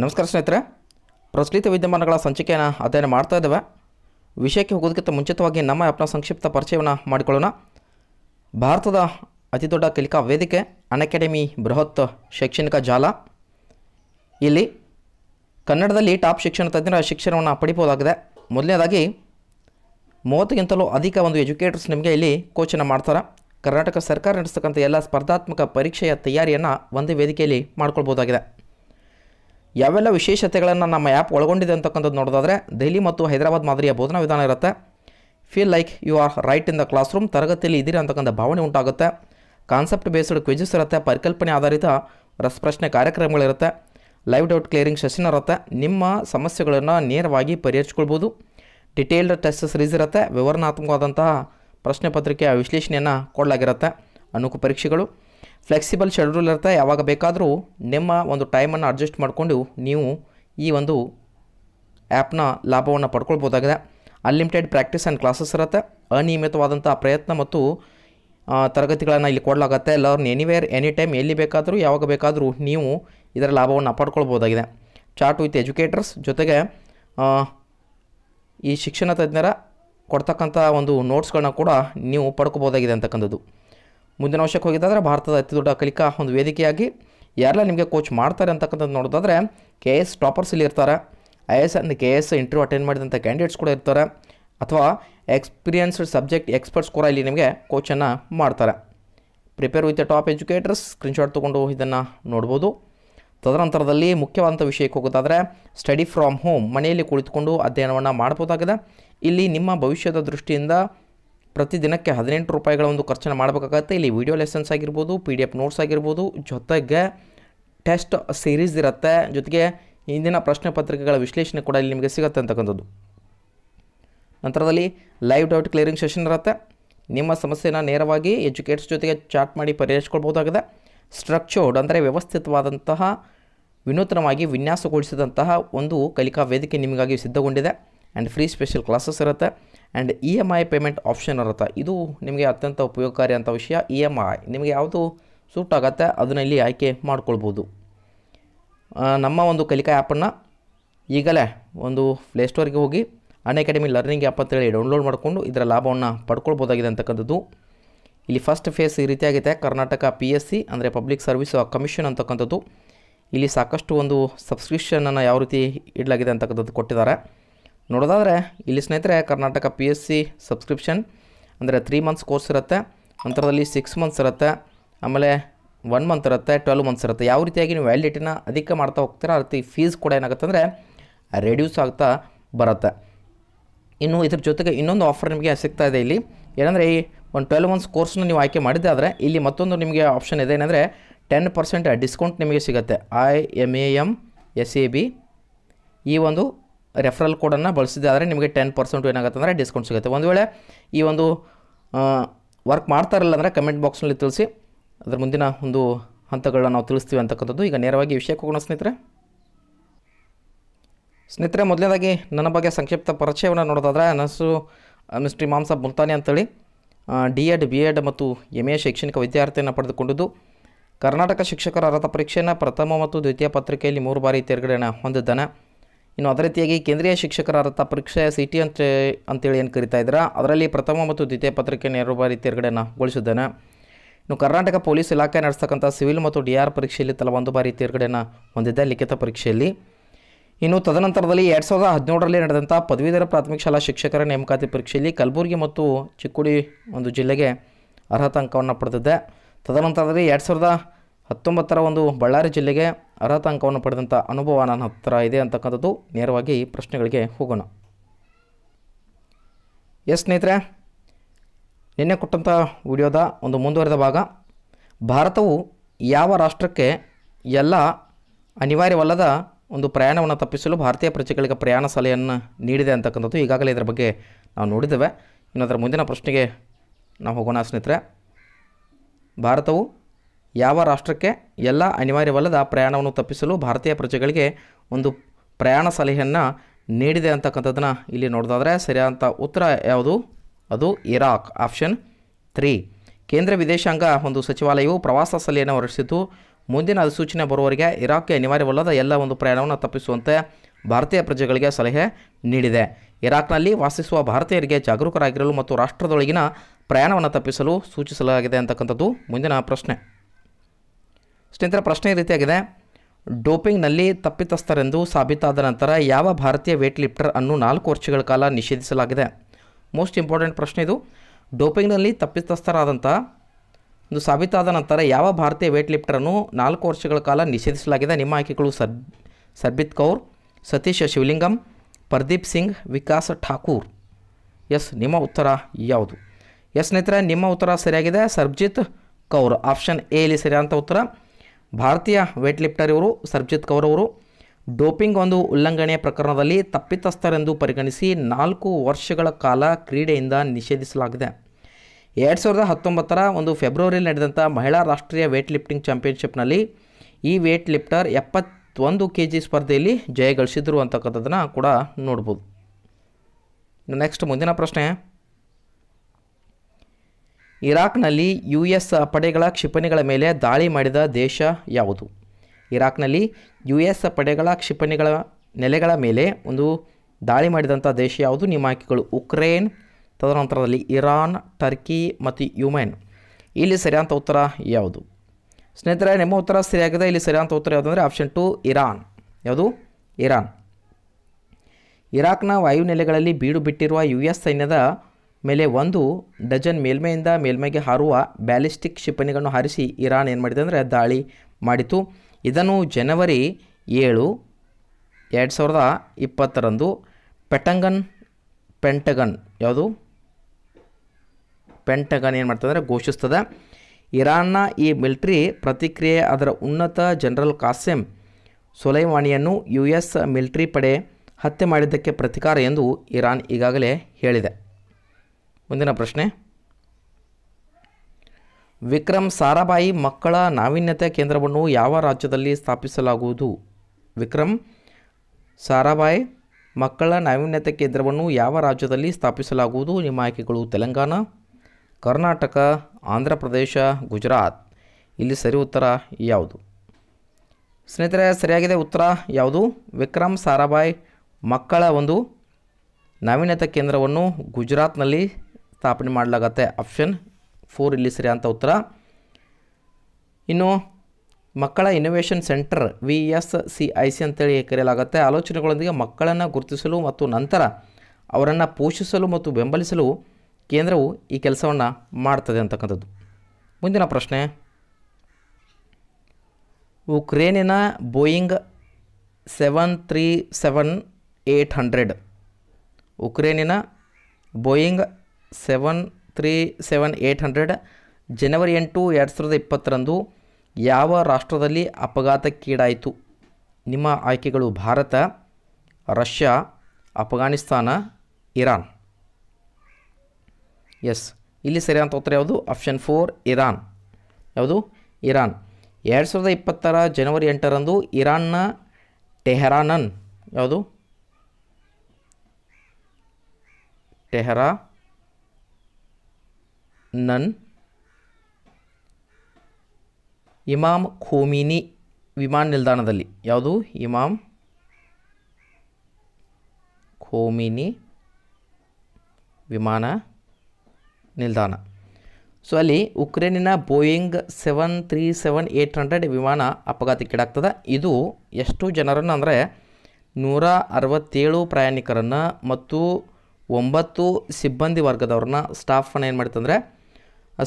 ನಮಸ್ಕಾರ ಸ್ನೇಹಿತರೆ ಪ್ರಚಲಿತ ವಿದ್ಯಮಾನಗಳ ಸಂಚಿಕೆಯನ್ನು ಅಧ್ಯಯನ ಮಾಡ್ತಾ ಇದ್ದೇವೆ ವಿಷಯಕ್ಕೆ ಹೋಗೋದಕ್ಕಿಂತ ಮುಂಚಿತವಾಗಿ ನಮ್ಮ ಆ್ಯಪ್ನ ಸಂಕ್ಷಿಪ್ತ ಪರಿಚಯವನ್ನು ಮಾಡಿಕೊಳ್ಳೋಣ ಭಾರತದ ಅತಿದೊಡ್ಡ ಕಲಿಕಾ ವೇದಿಕೆ ಅಕಾಡೆಮಿ ಬೃಹತ್ ಶೈಕ್ಷಣಿಕ ಜಾಲ ಇಲ್ಲಿ ಕನ್ನಡದಲ್ಲಿ ಟಾಪ್ ಶಿಕ್ಷಣ ತಜ್ಞರ ಶಿಕ್ಷಣವನ್ನು ಪಡಿಬೋದಾಗಿದೆ ಮೊದಲನೇದಾಗಿ ಮೂವತ್ತಕ್ಕಿಂತಲೂ ಅಧಿಕ ಒಂದು ಎಜುಕೇಟರ್ಸ್ ನಿಮಗೆ ಇಲ್ಲಿ ಕೋಚನ್ನು ಮಾಡ್ತಾರೆ ಕರ್ನಾಟಕ ಸರ್ಕಾರ ನಡೆಸ್ತಕ್ಕಂಥ ಎಲ್ಲ ಸ್ಪರ್ಧಾತ್ಮಕ ಪರೀಕ್ಷೆಯ ತಯಾರಿಯನ್ನು ಒಂದೇ ವೇದಿಕೆಯಲ್ಲಿ ಮಾಡ್ಕೊಳ್ಬೋದಾಗಿದೆ ಯಾವೆಲ್ಲ ವಿಶೇಷತೆಗಳನ್ನು ನಮ್ಮ ಆ್ಯಪ್ ಒಳಗೊಂಡಿದೆ ಅಂತಕ್ಕಂಥದ್ದು ನೋಡೋದಾದರೆ ದೆಹಲಿ ಮತ್ತು ಹೈದರಾಬಾದ್ ಮಾದರಿಯ ಬೋಧನಾ ವಿಧಾನ ಇರುತ್ತೆ feel like you are right in the classroom ತರಗತಿಯಲ್ಲಿ ಇದ್ದೀರಿ ಅಂತಕ್ಕಂಥ ಭಾವನೆ ಉಂಟಾಗುತ್ತೆ ಕಾನ್ಸೆಪ್ಟ್ ಬೇಸ್ಡ್ ಕ್ವಿಜಸ್ ಇರುತ್ತೆ ಪರಿಕಲ್ಪನೆ ಆಧಾರಿತ ರಸಪ್ರಶ್ನೆ ಕಾರ್ಯಕ್ರಮಗಳಿರುತ್ತೆ ಲೈವ್ ಡೌಟ್ ಕ್ಲಿಯರಿಂಗ್ ಸೆಷನ್ ಇರುತ್ತೆ ನಿಮ್ಮ ಸಮಸ್ಯೆಗಳನ್ನು ನೇರವಾಗಿ ಪರಿಹರಿಸ್ಕೊಳ್ಬೋದು ಡಿಟೇಲ್ಡ್ ಟೆಸ್ಟ್ ಸೀರೀಸ್ ಇರುತ್ತೆ ವಿವರಣಾತ್ಮಕವಾದಂತಹ ಪ್ರಶ್ನೆ ಪತ್ರಿಕೆಯ ವಿಶ್ಲೇಷಣೆಯನ್ನು ಕೊಡಲಾಗಿರುತ್ತೆ ಅನುಕು ಪರೀಕ್ಷೆಗಳು ಫ್ಲೆಕ್ಸಿಬಲ್ ಶೆಡ್ಯೂಲ್ ಇರುತ್ತೆ ಯಾವಾಗ ಬೇಕಾದರೂ ನಿಮ್ಮ ಒಂದು ಟೈಮನ್ನು ಅಡ್ಜಸ್ಟ್ ಮಾಡಿಕೊಂಡು ನೀವು ಈ ಒಂದು ಆ್ಯಪ್ನ ಲಾಭವನ್ನು ಪಡ್ಕೊಳ್ಬೋದಾಗಿದೆ ಅನ್ಲಿಮಿಟೆಡ್ ಪ್ರಾಕ್ಟೀಸ್ ಆ್ಯಂಡ್ ಕ್ಲಾಸಸ್ ಇರುತ್ತೆ ಅನಿಯಮಿತವಾದಂಥ ಪ್ರಯತ್ನ ಮತ್ತು ತರಗತಿಗಳನ್ನು ಇಲ್ಲಿ ಕೊಡಲಾಗತ್ತೆ ಲರ್ನ್ ಎನಿವೇರ್ ಎನಿ ಟೈಮ್ ಎಲ್ಲಿ ಬೇಕಾದರೂ ಯಾವಾಗ ಬೇಕಾದರೂ ನೀವು ಇದರ ಲಾಭವನ್ನು ಪಡ್ಕೊಳ್ಬೋದಾಗಿದೆ ಚಾಟ್ ವಿತ್ ಎಜುಕೇಟರ್ಸ್ ಜೊತೆಗೆ ಈ ಶಿಕ್ಷಣ ತಜ್ಞರ ಕೊಡ್ತಕ್ಕಂಥ ಒಂದು ನೋಟ್ಸ್ಗಳನ್ನ ಕೂಡ ನೀವು ಪಡ್ಕೋಬೋದಾಗಿದೆ ಅಂತಕ್ಕಂಥದ್ದು ಮುಂದಿನ ವರ್ಷಕ್ಕೆ ಹೋಗಿದ್ದಾದರೆ ಭಾರತದ ಅತಿ ದೊಡ್ಡ ಕಲಿಕಾ ಒಂದು ವೇದಿಕೆಯಾಗಿ ಯಾರೆಲ್ಲ ನಿಮಗೆ ಕೋಚ್ ಮಾಡ್ತಾರೆ ಅಂತಕ್ಕಂಥದ್ದು ನೋಡೋದಾದ್ರೆ ಕೆ ಎ ಎಸ್ ಟಾಪರ್ಸ್ ಇಲ್ಲಿ ಇರ್ತಾರೆ I S and K S interview attend ಮಾಡಿದಂಥ ಕ್ಯಾಂಡಿಡೇಟ್ಸ್ ಕೂಡ ಇರ್ತಾರೆ ಅಥವಾ ಎಕ್ಸ್ಪೀರಿಯನ್ಸ್ಡ್ ಸಬ್ಜೆಕ್ಟ್ ಎಕ್ಸ್ಪರ್ಟ್ಸ್ ಕೂಡ ಇಲ್ಲಿ ನಿಮಗೆ ಕೋಚನ್ನು ಮಾಡ್ತಾರೆ prepare with top educators screenshot ತೊಗೊಂಡು ಇದನ್ನು ನೋಡ್ಬೋದು ತದನಂತರದಲ್ಲಿ ಮುಖ್ಯವಾದಂಥ ವಿಷಯಕ್ಕೆ ಹೋಗೋದಾದರೆ ಸ್ಟಡಿ ಫ್ರಾಮ್ ಹೋಮ್ ಮನೆಯಲ್ಲಿ ಕುಳಿತುಕೊಂಡು ಅಧ್ಯಯನವನ್ನು ಮಾಡ್ಬೋದಾಗಿದೆ ಇಲ್ಲಿ ನಿಮ್ಮ ಭವಿಷ್ಯದ ದೃಷ್ಟಿಯಿಂದ ಪ್ರತಿದಿನಕ್ಕೆ ಹದಿನೆಂಟು ರೂಪಾಯಿಗಳ ಒಂದು ಖರ್ಚನ್ನು ಮಾಡಬೇಕಾಗತ್ತೆ ಇಲ್ಲಿ ವಿಡಿಯೋ ಲೆಸನ್ಸ್ ಆಗಿರ್ಬೋದು ಪಿ ಡಿ ಎಫ್ ನೋಟ್ಸ್ ಆಗಿರ್ಬೋದು ಜೊತೆಗೆ ಟೆಸ್ಟ್ ಸೀರೀಸ್ ಇರುತ್ತೆ ಜೊತೆಗೆ ಹಿಂದಿನ ಪ್ರಶ್ನೆ ಪತ್ರಿಕೆಗಳ ವಿಶ್ಲೇಷಣೆ ಕೂಡ ಇಲ್ಲಿ ನಿಮಗೆ ಸಿಗುತ್ತೆ ಅಂತಕ್ಕಂಥದ್ದು ನಂತರದಲ್ಲಿ ಲೈವ್ ಡೌಟ್ ಕ್ಲಿಯರಿಂಗ್ ಸೆಷನ್ ಇರುತ್ತೆ ನಿಮ್ಮ ಸಮಸ್ಯೆನ ನೇರವಾಗಿ ಎಜುಕೇಟ್ಸ್ ಜೊತೆಗೆ ಚಾಟ್ ಮಾಡಿ ಪರಿಹರಿಸ್ಕೊಳ್ಬೋದಾಗಿದೆ ಸ್ಟ್ರಕ್ಚರ್ಡ್ ಅಂದರೆ ವ್ಯವಸ್ಥಿತವಾದಂತಹ ವಿನೂತನವಾಗಿ ವಿನ್ಯಾಸಗೊಳಿಸಿದಂತಹ ಒಂದು ಕಲಿಕಾ ವೇದಿಕೆ ನಿಮಗಾಗಿ ಸಿದ್ಧಗೊಂಡಿದೆ ಆ್ಯಂಡ್ ಫ್ರೀ ಸ್ಪೆಷಲ್ ಕ್ಲಾಸಸ್ ಇರುತ್ತೆ and E M I payment option ಇರುತ್ತೆ ಇದು ನಿಮಗೆ ಅತ್ಯಂತ ಉಪಯೋಗಕಾರಿ ಅಂತ ವಿಷಯ ಇ ಎಮ್ ಐ ನಿಮಗೆ ಯಾವುದು ಸೂಟ್ ಆಗುತ್ತೆ ಅದನ್ನ ಇಲ್ಲಿ ಆಯ್ಕೆ ಮಾಡ್ಕೊಳ್ಬೋದು ನಮ್ಮ ಒಂದು ಕಲಿಕಾ ಆ್ಯಪನ್ನು ಈಗಲೇ ಒಂದು ಪ್ಲೇಸ್ಟೋರ್ಗೆ ಹೋಗಿ ಅನ್ ಅಕಾಡೆಮಿ ಲರ್ನಿಂಗ್ ಆ್ಯಪ್ ಅಂತೇಳಿ ಡೌನ್ಲೋಡ್ ಮಾಡಿಕೊಂಡು ಇದರ ಲಾಭವನ್ನು ಪಡ್ಕೊಳ್ಬೋದಾಗಿದೆ ಅಂತಕ್ಕಂಥದ್ದು ಇಲ್ಲಿ ಫಸ್ಟ್ ಫೇಸ್ ಈ ರೀತಿಯಾಗಿದೆ ಕರ್ನಾಟಕ ಪಿ ಎಸ್ ಸಿ ಅಂದರೆ ಪಬ್ಲಿಕ್ ಸರ್ವಿಸ್ ಕಮಿಷನ್ ಅಂತಕ್ಕಂಥದ್ದು ಇಲ್ಲಿ ಸಾಕಷ್ಟು ಒಂದು ಸಬ್ಸ್ಕ್ರಿಪ್ಷನನ್ನು ಯಾವ ರೀತಿ ಇಡಲಾಗಿದೆ ಅಂತಕ್ಕಂಥದ್ದು ಕೊಟ್ಟಿದ್ದಾರೆ ನೋಡೋದಾದರೆ ಇಲ್ಲಿ ಸ್ನೇಹಿತರೆ Karnataka P S C subscription ಅಂದರೆ ತ್ರೀ ಮಂತ್ಸ್ ಕೋರ್ಸ್ ಇರುತ್ತೆ ನಂತರದಲ್ಲಿ ಸಿಕ್ಸ್ ಮಂತ್ಸ್ ಇರುತ್ತೆ ಆಮೇಲೆ ಒನ್ ಮಂತ್ ಇರುತ್ತೆ ಟ್ವೆಲ್ ಮಂತ್ಸ್ ಇರುತ್ತೆ ಯಾವ ರೀತಿಯಾಗಿ ನೀವು ವ್ಯಾಲಿಡಿಟಿನ ಅಧಿಕ ಮಾಡ್ತಾ ಹೋಗ್ತೀರಾ ಆ ರೀತಿ ಫೀಸ್ ಕೂಡ ಏನಾಗುತ್ತೆ ಅಂದರೆ ರೆಡ್ಯೂಸ್ ಆಗ್ತಾ ಬರುತ್ತೆ ಇನ್ನು ಇದ್ರ ಜೊತೆಗೆ ಇನ್ನೊಂದು ಆಫರ್ ನಿಮಗೆ ಸಿಗ್ತಾ ಇದೆ ಇಲ್ಲಿ ಏನಂದರೆ ಈ ಒಂದು ಟ್ವೆಲ್ ಮಂತ್ಸ್ ಕೋರ್ಸ್ನ ನೀವು ಆಯ್ಕೆ ಆದರೆ ಇಲ್ಲಿ ಮತ್ತೊಂದು ನಿಮಗೆ ಆಪ್ಷನ್ ಇದೆ ಏನಂದರೆ ಟೆನ್ ಪರ್ಸೆಂಟ್ ಡಿಸ್ಕೌಂಟ್ ನಿಮಗೆ ಸಿಗುತ್ತೆ I M A M S A B ಈ ಒಂದು ರೆಫ್ರಲ್ ಕೋಡನ್ನು ಆದರೆ ನಿಮಗೆ ಟೆನ್ ಪರ್ಸೆಂಟ್ ಏನಾಗುತ್ತೆ ಅಂದರೆ ಡಿಸ್ಕೌಂಟ್ ಸಿಗುತ್ತೆ ಒಂದು ವೇಳೆ ಈ ಒಂದು ವರ್ಕ್ ಮಾಡ್ತಾರಲ್ಲ ಅಂದರೆ ಕಮೆಂಟ್ ಬಾಕ್ಸ್ನಲ್ಲಿ ತಿಳಿಸಿ ಅದರ ಮುಂದಿನ ಒಂದು ಹಂತಗಳನ್ನ ನಾವು ತಿಳಿಸ್ತೀವಿ ಅಂತಕ್ಕಂಥದ್ದು ಈಗ ನೇರವಾಗಿ ವಿಷಯಕ್ಕೆ ಹೋಗೋಣ ಸ್ನೇಹಿತರೆ ಸ್ನೇಹಿತರೆ ಮೊದಲನೇದಾಗಿ ನನ್ನ ಬಗ್ಗೆ ಸಂಕ್ಷಿಪ್ತ ಪರಿಚಯವನ್ನು ನೋಡೋದಾದರೆ ನನಸು ಮಿಸ್ಟ್ರಿ ಮಾಂಸ ಮುಲ್ತಾನಿ ಅಂತೇಳಿ ಡಿ ಎಡ್ ಬಿ ಎಡ್ ಮತ್ತು ಎಮ್ ಎ ಶೈಕ್ಷಣಿಕ ವಿದ್ಯಾರ್ಥಿಯನ್ನು ಪಡೆದುಕೊಂಡಿದ್ದು ಕರ್ನಾಟಕ ಶಿಕ್ಷಕರ ಅರ್ಹತಾ ಪರೀಕ್ಷೆಯನ್ನು ಪ್ರಥಮ ಮತ್ತು ದ್ವಿತೀಯ ಪತ್ರಿಕೆಯಲ್ಲಿ ಮೂರು ಬಾರಿ ತೇರ್ಗಡೆಯನ್ನು ಹೊಂದಿದ್ದಾನೆ ಇನ್ನು ಅದೇ ರೀತಿಯಾಗಿ ಕೇಂದ್ರೀಯ ಶಿಕ್ಷಕರ ಅರ್ಥ ಪರೀಕ್ಷೆ ಸಿ ಟಿ ಅಂತ ಅಂತೇಳಿ ಏನು ಕರಿತಾ ಇದ್ದೀರಾ ಅದರಲ್ಲಿ ಪ್ರಥಮ ಮತ್ತು ದ್ವಿತೀಯ ಪತ್ರಿಕೆ ಎರಡು ಬಾರಿ ತೇರ್ಗಡೆಯನ್ನು ಗೊಳಿಸಿದ್ದೇನೆ ಇನ್ನು ಕರ್ನಾಟಕ ಪೊಲೀಸ್ ಇಲಾಖೆ ನಡೆಸ್ತಕ್ಕಂಥ ಸಿವಿಲ್ ಮತ್ತು ಡಿ ಆರ್ ಪರೀಕ್ಷೆಯಲ್ಲಿ ತಲಾ ಒಂದು ಬಾರಿ ತೇರ್ಗಡೆಯನ್ನು ಹೊಂದಿದ್ದೆ ಲಿಖಿತ ಪರೀಕ್ಷೆಯಲ್ಲಿ ಇನ್ನು ತದನಂತರದಲ್ಲಿ ಎರಡು ಸಾವಿರದ ಹದಿನೇಳರಲ್ಲಿ ನಡೆದಂಥ ಪದವೀಧರ ಪ್ರಾಥಮಿಕ ಶಾಲಾ ಶಿಕ್ಷಕರ ನೇಮಕಾತಿ ಪರೀಕ್ಷೆಯಲ್ಲಿ ಕಲಬುರಗಿ ಮತ್ತು ಚಿಕ್ಕೋಡಿ ಒಂದು ಜಿಲ್ಲೆಗೆ ಅರ್ಹತಾ ಅಂಕವನ್ನು ಪಡೆದಿದ್ದೆ ತದನಂತರದಲ್ಲಿ ಎರಡು ಸಾವಿರದ ಹತ್ತೊಂಬತ್ತರ ಒಂದು ಬಳ್ಳಾರಿ ಜಿಲ್ಲೆಗೆ ಅರ್ಹತಾ ಅಂಕವನ್ನು ಪಡೆದಂಥ ಅನುಭವ ನನ್ನ ಹತ್ತಿರ ಇದೆ ಅಂತಕ್ಕಂಥದ್ದು ನೇರವಾಗಿ ಪ್ರಶ್ನೆಗಳಿಗೆ ಹೋಗೋಣ ಎಸ್ ಸ್ನೇಹಿತರೆ ನಿನ್ನೆ ಕೊಟ್ಟಂಥ ವಿಡಿಯೋದ ಒಂದು ಮುಂದುವರೆದ ಭಾಗ ಭಾರತವು ಯಾವ ರಾಷ್ಟ್ರಕ್ಕೆ ಎಲ್ಲ ಅನಿವಾರ್ಯವಲ್ಲದ ಒಂದು ಪ್ರಯಾಣವನ್ನು ತಪ್ಪಿಸಲು ಭಾರತೀಯ ಪ್ರಜೆಗಳಿಗೆ ಪ್ರಯಾಣ ಸಲಹೆಯನ್ನು ನೀಡಿದೆ ಅಂತಕ್ಕಂಥದ್ದು ಈಗಾಗಲೇ ಇದರ ಬಗ್ಗೆ ನಾವು ನೋಡಿದ್ದೇವೆ ಇನ್ನು ಅದರ ಮುಂದಿನ ಪ್ರಶ್ನೆಗೆ ನಾವು ಹೋಗೋಣ ಸ್ನೇಹಿತರೆ ಭಾರತವು ಯಾವ ರಾಷ್ಟ್ರಕ್ಕೆ ಎಲ್ಲ ಅನಿವಾರ್ಯವಲ್ಲದ ಪ್ರಯಾಣವನ್ನು ತಪ್ಪಿಸಲು ಭಾರತೀಯ ಪ್ರಜೆಗಳಿಗೆ ಒಂದು ಪ್ರಯಾಣ ಸಲಹೆಯನ್ನು ನೀಡಿದೆ ಅಂತಕ್ಕಂಥದ್ದನ್ನು ಇಲ್ಲಿ ನೋಡೋದಾದರೆ ಸರಿಯಾದಂಥ ಉತ್ತರ ಯಾವುದು ಅದು ಇರಾಕ್ ಆಪ್ಷನ್ ತ್ರೀ ಕೇಂದ್ರ ವಿದೇಶಾಂಗ ಒಂದು ಸಚಿವಾಲಯವು ಪ್ರವಾಸ ಸಲಹೆಯನ್ನು ಹೊರಡಿಸಿದ್ದು ಮುಂದಿನ ಅಧಿಸೂಚನೆ ಬರುವವರಿಗೆ ಇರಾಕ್ಗೆ ಅನಿವಾರ್ಯವಲ್ಲದ ಎಲ್ಲ ಒಂದು ಪ್ರಯಾಣವನ್ನು ತಪ್ಪಿಸುವಂತೆ ಭಾರತೀಯ ಪ್ರಜೆಗಳಿಗೆ ಸಲಹೆ ನೀಡಿದೆ ಇರಾಕ್ನಲ್ಲಿ ವಾಸಿಸುವ ಭಾರತೀಯರಿಗೆ ಜಾಗರೂಕರಾಗಿರಲು ಮತ್ತು ರಾಷ್ಟ್ರದೊಳಗಿನ ಪ್ರಯಾಣವನ್ನು ತಪ್ಪಿಸಲು ಸೂಚಿಸಲಾಗಿದೆ ಅಂತಕ್ಕಂಥದ್ದು ಮುಂದಿನ ಪ್ರಶ್ನೆ ಸ್ನೇಹಿತರ ಪ್ರಶ್ನೆ ಈ ರೀತಿಯಾಗಿದೆ ಡೋಪಿಂಗ್ನಲ್ಲಿ ತಪ್ಪಿತಸ್ಥರೆಂದು ಸಾಬೀತಾದ ನಂತರ ಯಾವ ಭಾರತೀಯ ವೇಟ್ ಲಿಫ್ಟರ್ ಅನ್ನು ನಾಲ್ಕು ವರ್ಷಗಳ ಕಾಲ ನಿಷೇಧಿಸಲಾಗಿದೆ ಮೋಸ್ಟ್ ಇಂಪಾರ್ಟೆಂಟ್ ಪ್ರಶ್ನೆ ಇದು ಡೋಪಿಂಗ್ನಲ್ಲಿ ತಪ್ಪಿತಸ್ಥರಾದಂಥ ಒಂದು ಸಾಬೀತಾದ ನಂತರ ಯಾವ ಭಾರತೀಯ ವೇಟ್ ಲಿಫ್ಟರನ್ನು ನಾಲ್ಕು ವರ್ಷಗಳ ಕಾಲ ನಿಷೇಧಿಸಲಾಗಿದೆ ನಿಮ್ಮ ಆಯ್ಕೆಗಳು ಸರ್ ಸರ್ಬಿತ್ ಕೌರ್ ಸತೀಶ್ ಶಿವಲಿಂಗಂ ಪ್ರದೀಪ್ ಸಿಂಗ್ ವಿಕಾಸ್ ಠಾಕೂರ್ ಎಸ್ ನಿಮ್ಮ ಉತ್ತರ ಯಾವುದು ಎಸ್ ಸ್ನೇಹಿತರೆ ನಿಮ್ಮ ಉತ್ತರ ಸರಿಯಾಗಿದೆ ಸರ್ಜಿತ್ ಕೌರ್ ಆಪ್ಷನ್ ಎ ಇಲ್ಲಿ ಸರಿಯಾದಂಥ ಉತ್ತರ ಭಾರತೀಯ ವೇಟ್ ಲಿಫ್ಟರ್ ಇವರು ಸರ್ಜಿತ್ ಕೌರ್ ಅವರು ಡೋಪಿಂಗ್ ಒಂದು ಉಲ್ಲಂಘನೆಯ ಪ್ರಕರಣದಲ್ಲಿ ತಪ್ಪಿತಸ್ಥರೆಂದು ಪರಿಗಣಿಸಿ ನಾಲ್ಕು ವರ್ಷಗಳ ಕಾಲ ಕ್ರೀಡೆಯಿಂದ ನಿಷೇಧಿಸಲಾಗಿದೆ ಎರಡು ಸಾವಿರದ ಹತ್ತೊಂಬತ್ತರ ಒಂದು ಫೆಬ್ರವರಿಯಲ್ಲಿ ನಡೆದಂಥ ಮಹಿಳಾ ರಾಷ್ಟ್ರೀಯ ವೇಟ್ ಲಿಫ್ಟಿಂಗ್ ಚಾಂಪಿಯನ್ಶಿಪ್ನಲ್ಲಿ ಈ ವೇಟ್ ಲಿಫ್ಟರ್ ಎಪ್ಪತ್ತೊಂದು ಕೆ ಜಿ ಸ್ಪರ್ಧೆಯಲ್ಲಿ ಜಯಗಳಿಸಿದರು ಅಂತಕ್ಕಂಥದ್ದನ್ನು ಕೂಡ ನೋಡ್ಬೋದು ನೆಕ್ಸ್ಟ್ ಮುಂದಿನ ಪ್ರಶ್ನೆ ಇರಾಕ್ನಲ್ಲಿ ಯು ಎಸ್ ಪಡೆಗಳ ಕ್ಷಿಪಣಿಗಳ ಮೇಲೆ ದಾಳಿ ಮಾಡಿದ ದೇಶ ಯಾವುದು ಇರಾಕ್ನಲ್ಲಿ ಯು ಎಸ್ ಪಡೆಗಳ ಕ್ಷಿಪಣಿಗಳ ನೆಲೆಗಳ ಮೇಲೆ ಒಂದು ದಾಳಿ ಮಾಡಿದಂಥ ದೇಶ ಯಾವುದು ನಿಮ್ಮ ಆಯ್ಕೆಗಳು ಉಕ್ರೇನ್ ತದನಂತರದಲ್ಲಿ ಇರಾನ್ ಟರ್ಕಿ ಮತ್ತು ಯುಮೆನ್ ಇಲ್ಲಿ ಸರಿಯಾದಂಥ ಉತ್ತರ ಯಾವುದು ಸ್ನೇಹಿತರೆ ನಿಮ್ಮ ಉತ್ತರ ಸರಿಯಾಗಿದೆ ಇಲ್ಲಿ ಸರಿಯಾದಂಥ ಉತ್ತರ ಯಾವುದಂದರೆ ಆಪ್ಷನ್ ಟು ಇರಾನ್ ಯಾವುದು ಇರಾನ್ ಇರಾಕ್ನ ವಾಯುನೆಲೆಗಳಲ್ಲಿ ಬೀಡು ಬಿಟ್ಟಿರುವ ಯು ಎಸ್ ಸೈನ್ಯದ ಮೇಲೆ ಒಂದು ಡಜನ್ ಮೇಲ್ಮೈಯಿಂದ ಮೇಲ್ಮೈಗೆ ಹಾರುವ ಬ್ಯಾಲಿಸ್ಟಿಕ್ ಕ್ಷಿಪಣಿಗಳನ್ನು ಹಾರಿಸಿ ಇರಾನ್ ಏನು ಮಾಡಿದೆ ಅಂದರೆ ದಾಳಿ ಮಾಡಿತು ಇದನ್ನು ಜನವರಿ ಏಳು ಎರಡು ಸಾವಿರದ ಇಪ್ಪತ್ತರಂದು ಪೆಟಂಗನ್ ಪೆಂಟಗನ್ ಯಾವುದು ಪೆಂಟಗನ್ ಏನು ಮಾಡ್ತದೆ ಅಂದರೆ ಘೋಷಿಸ್ತದೆ ಇರಾನ್ನ ಈ ಮಿಲಿಟ್ರಿ ಪ್ರತಿಕ್ರಿಯೆ ಅದರ ಉನ್ನತ ಜನರಲ್ ಕಾಸೆಂ ಸೊಲೈವಾಣಿಯನ್ನು ಯು ಎಸ್ ಮಿಲಿಟ್ರಿ ಪಡೆ ಹತ್ಯೆ ಮಾಡಿದ್ದಕ್ಕೆ ಪ್ರತಿಕಾರ ಎಂದು ಇರಾನ್ ಈಗಾಗಲೇ ಹೇಳಿದೆ ಮುಂದಿನ ಪ್ರಶ್ನೆ ವಿಕ್ರಮ್ ಸಾರಾಭಾಯಿ ಮಕ್ಕಳ ನಾವೀನ್ಯತೆ ಕೇಂದ್ರವನ್ನು ಯಾವ ರಾಜ್ಯದಲ್ಲಿ ಸ್ಥಾಪಿಸಲಾಗುವುದು ವಿಕ್ರಮ್ ಸಾರಾಭಾಯಿ ಮಕ್ಕಳ ನಾವೀನ್ಯತೆ ಕೇಂದ್ರವನ್ನು ಯಾವ ರಾಜ್ಯದಲ್ಲಿ ಸ್ಥಾಪಿಸಲಾಗುವುದು ನಿಮ್ಮ ಆಯ್ಕೆಗಳು ತೆಲಂಗಾಣ ಕರ್ನಾಟಕ ಆಂಧ್ರ ಪ್ರದೇಶ ಗುಜರಾತ್ ಇಲ್ಲಿ ಸರಿ ಉತ್ತರ ಯಾವುದು ಸ್ನೇಹಿತರೆ ಸರಿಯಾಗಿದೆ ಉತ್ತರ ಯಾವುದು ವಿಕ್ರಮ್ ಸಾರಾಭಾಯಿ ಮಕ್ಕಳ ಒಂದು ನಾವೀನ್ಯತೆ ಕೇಂದ್ರವನ್ನು ಗುಜರಾತ್ನಲ್ಲಿ ಸ್ಥಾಪನೆ ಮಾಡಲಾಗತ್ತೆ ಆಪ್ಷನ್ ಫೋರ್ ಇಲ್ಲಿ ಸರಿ ಅಂತ ಉತ್ತರ ಇನ್ನು ಮಕ್ಕಳ innovation centre V S C I C ಅಂತೇಳಿ ಕರೆಯಲಾಗುತ್ತೆ ಆಲೋಚನೆಗಳೊಂದಿಗೆ ಮಕ್ಕಳನ್ನು ಗುರುತಿಸಲು ಮತ್ತು ನಂತರ ಅವರನ್ನು ಪೋಷಿಸಲು ಮತ್ತು ಬೆಂಬಲಿಸಲು ಕೇಂದ್ರವು ಈ ಕೆಲಸವನ್ನು ಮಾಡ್ತದೆ ಅಂತಕ್ಕಂಥದ್ದು ಮುಂದಿನ ಪ್ರಶ್ನೆ ಉಕ್ರೇನಿನ Boeing seven three seven eight hundred ಉಕ್ರೇನಿನ Boeing seven three seven eight hundred ಜನವರಿ ಎಂಟು ಎರಡು ಸಾವಿರದ ಇಪ್ಪತ್ತರಂದು ಯಾವ ರಾಷ್ಟ್ರದಲ್ಲಿ ಅಪಘಾತಕ್ಕೀಡಾಯಿತು ನಿಮ್ಮ ಆಯ್ಕೆಗಳು Bharat Russia Afghanistan Iran yes ಇಲ್ಲಿ ಸರಿಯಾದಂಥ ಉತ್ತರ ಯಾವುದು ಆಪ್ಷನ್ ಫೋರ್ ಇರಾನ್ ಯಾವುದು ಇರಾನ್ ಎರಡು ಸಾವಿರದ ಇಪ್ಪತ್ತರ ಜನವರಿ ಎಂಟರಂದು ಇರಾನ್ನ ಟೆಹರಾನನ್ ಯಾವುದು ಟೆಹರಾ ನನ್ ಇಮಾಮ್ ಖೋಮಿನಿ ವಿಮಾನ ನಿಲ್ದಾಣದಲ್ಲಿ ಯಾವುದು ಇಮಾಮ್ ಖೋಮಿನಿ ವಿಮಾನ ನಿಲ್ದಾಣ ಸೊ ಅಲ್ಲಿ ಉಕ್ರೇನಿನ Boeing seven three seven eight hundred ವಿಮಾನ ಅಪಘಾತಕ್ಕೀಡಾಗ್ತದೆ ಇದು ಎಷ್ಟು ಜನರನ್ನು ಅಂದರೆ ನೂರ ಅರವತ್ತೇಳು ಪ್ರಯಾಣಿಕರನ್ನು ಮತ್ತು ಒಂಬತ್ತು ಸಿಬ್ಬಂದಿ ವರ್ಗದವ್ರನ್ನ ಸ್ಟಾಫನ್ನು ಏನು ಮಾಡ್ತಂದರೆ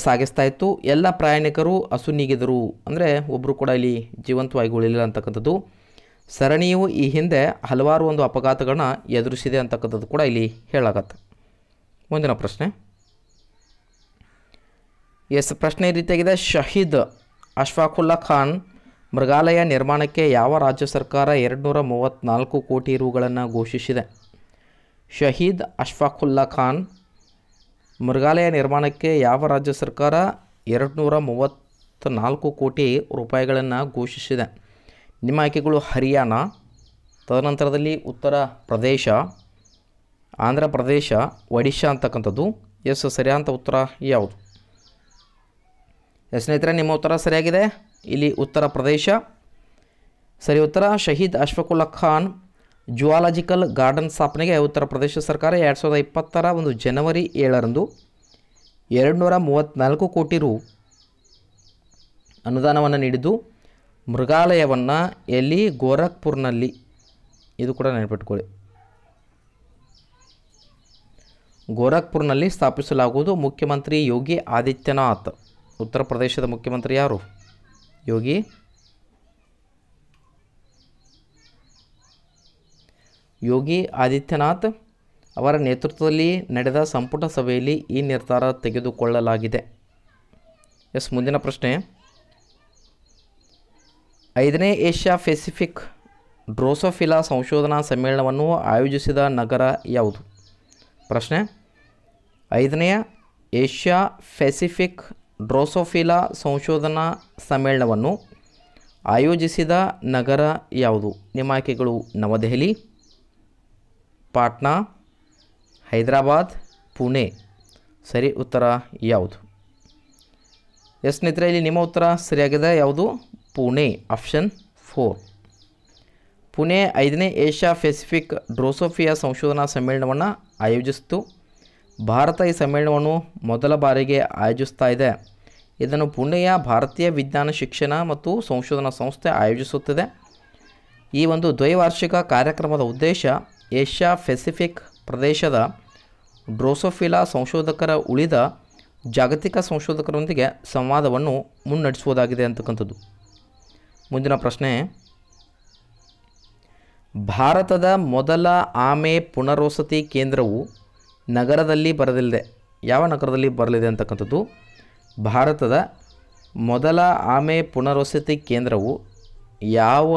ಸಾಗಿಸ್ತಾ ಇತ್ತು ಎಲ್ಲ ಪ್ರಯಾಣಿಕರು ಅಸುನೀಗಿದರು ಅಂದರೆ ಒಬ್ಬರು ಕೂಡ ಇಲ್ಲಿ ಜೀವಂತವಾಗಿ ಉಳಿಲಿಲ್ಲ ಅಂತಕ್ಕಂಥದ್ದು ಸರಣಿಯು ಈ ಹಿಂದೆ ಹಲವಾರು ಒಂದು ಅಪಘಾತಗಳನ್ನ ಎದುರಿಸಿದೆ ಅಂತಕ್ಕಂಥದ್ದು ಕೂಡ ಇಲ್ಲಿ ಹೇಳಾಗತ್ತೆ ಮುಂದಿನ ಪ್ರಶ್ನೆ ಎಸ್ ಪ್ರಶ್ನೆ ಈ ರೀತಿಯಾಗಿದೆ ಶಹೀದ್ ಅಶ್ಫಾಕುಲ್ಲಾ ಖಾನ್ ಮೃಗಾಲಯ ನಿರ್ಮಾಣಕ್ಕೆ ಯಾವ ರಾಜ್ಯ ಸರ್ಕಾರ ಎರಡುನೂರ ಮೂವತ್ತ್ನಾಲ್ಕು ಕೋಟಿ ರುಗಳನ್ನು ಘೋಷಿಸಿದೆ ಶಹೀದ್ ಅಶ್ಫಾಕುಲ್ಲಾ ಖಾನ್ ಮೃಗಾಲಯ ನಿರ್ಮಾಣಕ್ಕೆ ಯಾವ ರಾಜ್ಯ ಸರ್ಕಾರ ಎರಡು ಕೋಟಿ ರೂಪಾಯಿಗಳನ್ನು ಘೋಷಿಸಿದೆ ನಿಮ್ಮ ಆಯ್ಕೆಗಳು ಹರಿಯಾಣ ತದನಂತರದಲ್ಲಿ ಉತ್ತರ ಪ್ರದೇಶ ಆಂಧ್ರ ಪ್ರದೇಶ ಒಡಿಶಾ ಅಂತಕ್ಕಂಥದ್ದು ಎಸ್ ಸರಿಯಾದಂಥ ಉತ್ತರ ಯಾವುದು ಸ್ನೇಹಿತರೆ ನಿಮ್ಮ ಉತ್ತರ ಸರಿಯಾಗಿದೆ ಇಲ್ಲಿ ಉತ್ತರ ಪ್ರದೇಶ ಸರಿ ಉತ್ತರ ಶಹೀದ್ ಅಶ್ಫಕುಲ್ಲಾ ಖಾನ್ ಜುವಾಲಜಿಕಲ್ ಗಾರ್ಡನ್ ಸ್ಥಾಪನೆಗೆ ಉತ್ತರ ಪ್ರದೇಶ ಸರ್ಕಾರ ಎರಡು ಸಾವಿರದ ಇಪ್ಪತ್ತರ ಒಂದು ಜನವರಿ ಏಳರಂದು ಎರಡುನೂರ ಮೂವತ್ತ್ನಾಲ್ಕು ಕೋಟಿ ರು ಅನುದಾನವನ್ನು ನೀಡಿದ್ದು ಮೃಗಾಲಯವನ್ನು ಎಲ್ಲಿ ಗೋರಖ್ಪುರ್ನಲ್ಲಿ ಇದು ಕೂಡ ನೆನಪಿಟ್ಕೊಳ್ಳಿ ಗೋರಖ್ಪುರ್ನಲ್ಲಿ ಸ್ಥಾಪಿಸಲಾಗುವುದು ಮುಖ್ಯಮಂತ್ರಿ ಯೋಗಿ ಆದಿತ್ಯನಾಥ್ ಉತ್ತರ ಪ್ರದೇಶದ ಮುಖ್ಯಮಂತ್ರಿ ಯಾರು ಯೋಗಿ ಯೋಗಿ ಆದಿತ್ಯನಾಥ್ ಅವರ ನೇತೃತ್ವದಲ್ಲಿ ನಡೆದ ಸಂಪುಟ ಸಭೆಯಲ್ಲಿ ಈ ನಿರ್ಧಾರ ತೆಗೆದುಕೊಳ್ಳಲಾಗಿದೆ ಎಸ್ ಮುಂದಿನ ಪ್ರಶ್ನೆ ಐದನೇ ಏಷ್ಯಾ ಪೆಸಿಫಿಕ್ ಡ್ರೋಸೋಫಿಲಾ ಸಂಶೋಧನಾ ಸಮ್ಮೇಳನವನ್ನು ಆಯೋಜಿಸಿದ ನಗರ ಯಾವುದು ಪ್ರಶ್ನೆ ಐದನೆಯ ಏಷ್ಯಾ ಪೆಸಿಫಿಕ್ ಡ್ರೋಸೋಫಿಲಾ ಸಂಶೋಧನಾ ಸಮ್ಮೇಳನವನ್ನು ಆಯೋಜಿಸಿದ ನಗರ ಯಾವುದು ನಿಮ್ಮ ಆಯ್ಕೆಗಳು ನವದೆಹಲಿ ಪಾಟ್ನಾ ಹೈದರಾಬಾದ್ ಪುಣೆ ಸರಿ ಉತ್ತರ ಯಾವುದು ಎಸ್ ಸ್ನೇಹಿತರೆ ಇಲ್ಲಿ ನಿಮ್ಮ ಉತ್ತರ ಸರಿಯಾಗಿದೆ ಯಾವುದು ಪುಣೆ ಆಪ್ಷನ್ ಫೋರ್ ಪುಣೆ ಐದನೇ ಏಷ್ಯಾ ಪೆಸಿಫಿಕ್ ಡ್ರೋಸೋಫಿಯಾ ಸಂಶೋಧನಾ ಸಮ್ಮೇಳನವನ್ನು ಆಯೋಜಿಸಿತು ಭಾರತ ಈ ಸಮ್ಮೇಳನವನ್ನು ಮೊದಲ ಬಾರಿಗೆ ಆಯೋಜಿಸ್ತಾ ಇದೆ ಇದನ್ನು ಪುಣೆಯ ಭಾರತೀಯ ವಿಜ್ಞಾನ ಶಿಕ್ಷಣ ಮತ್ತು ಸಂಶೋಧನಾ ಸಂಸ್ಥೆ ಆಯೋಜಿಸುತ್ತದೆ ಈ ಒಂದು ದ್ವೈವಾರ್ಷಿಕ ಕಾರ್ಯಕ್ರಮದ ಉದ್ದೇಶ ಏಷ್ಯಾ ಪೆಸಿಫಿಕ್ ಪ್ರದೇಶದ ಡ್ರೋಸೋಫಿಲಾ ಸಂಶೋಧಕರ ಉಳಿದ ಜಾಗತಿಕ ಸಂಶೋಧಕರೊಂದಿಗೆ ಸಂವಾದವನ್ನು ಮುನ್ನಡೆಸುವುದಾಗಿದೆ ಅಂತಕ್ಕಂಥದ್ದು ಮುಂದಿನ ಪ್ರಶ್ನೆ ಭಾರತದ ಮೊದಲ ಆಮೆ ಪುನರ್ವಸತಿ ಕೇಂದ್ರವು ನಗರದಲ್ಲಿ ಬರಲಿದೆ ಯಾವ ನಗರದಲ್ಲಿ ಬರಲಿದೆ ಅಂತಕ್ಕಂಥದ್ದು ಭಾರತದ ಮೊದಲ ಆಮೆ ಪುನರ್ವಸತಿ ಕೇಂದ್ರವು ಯಾವ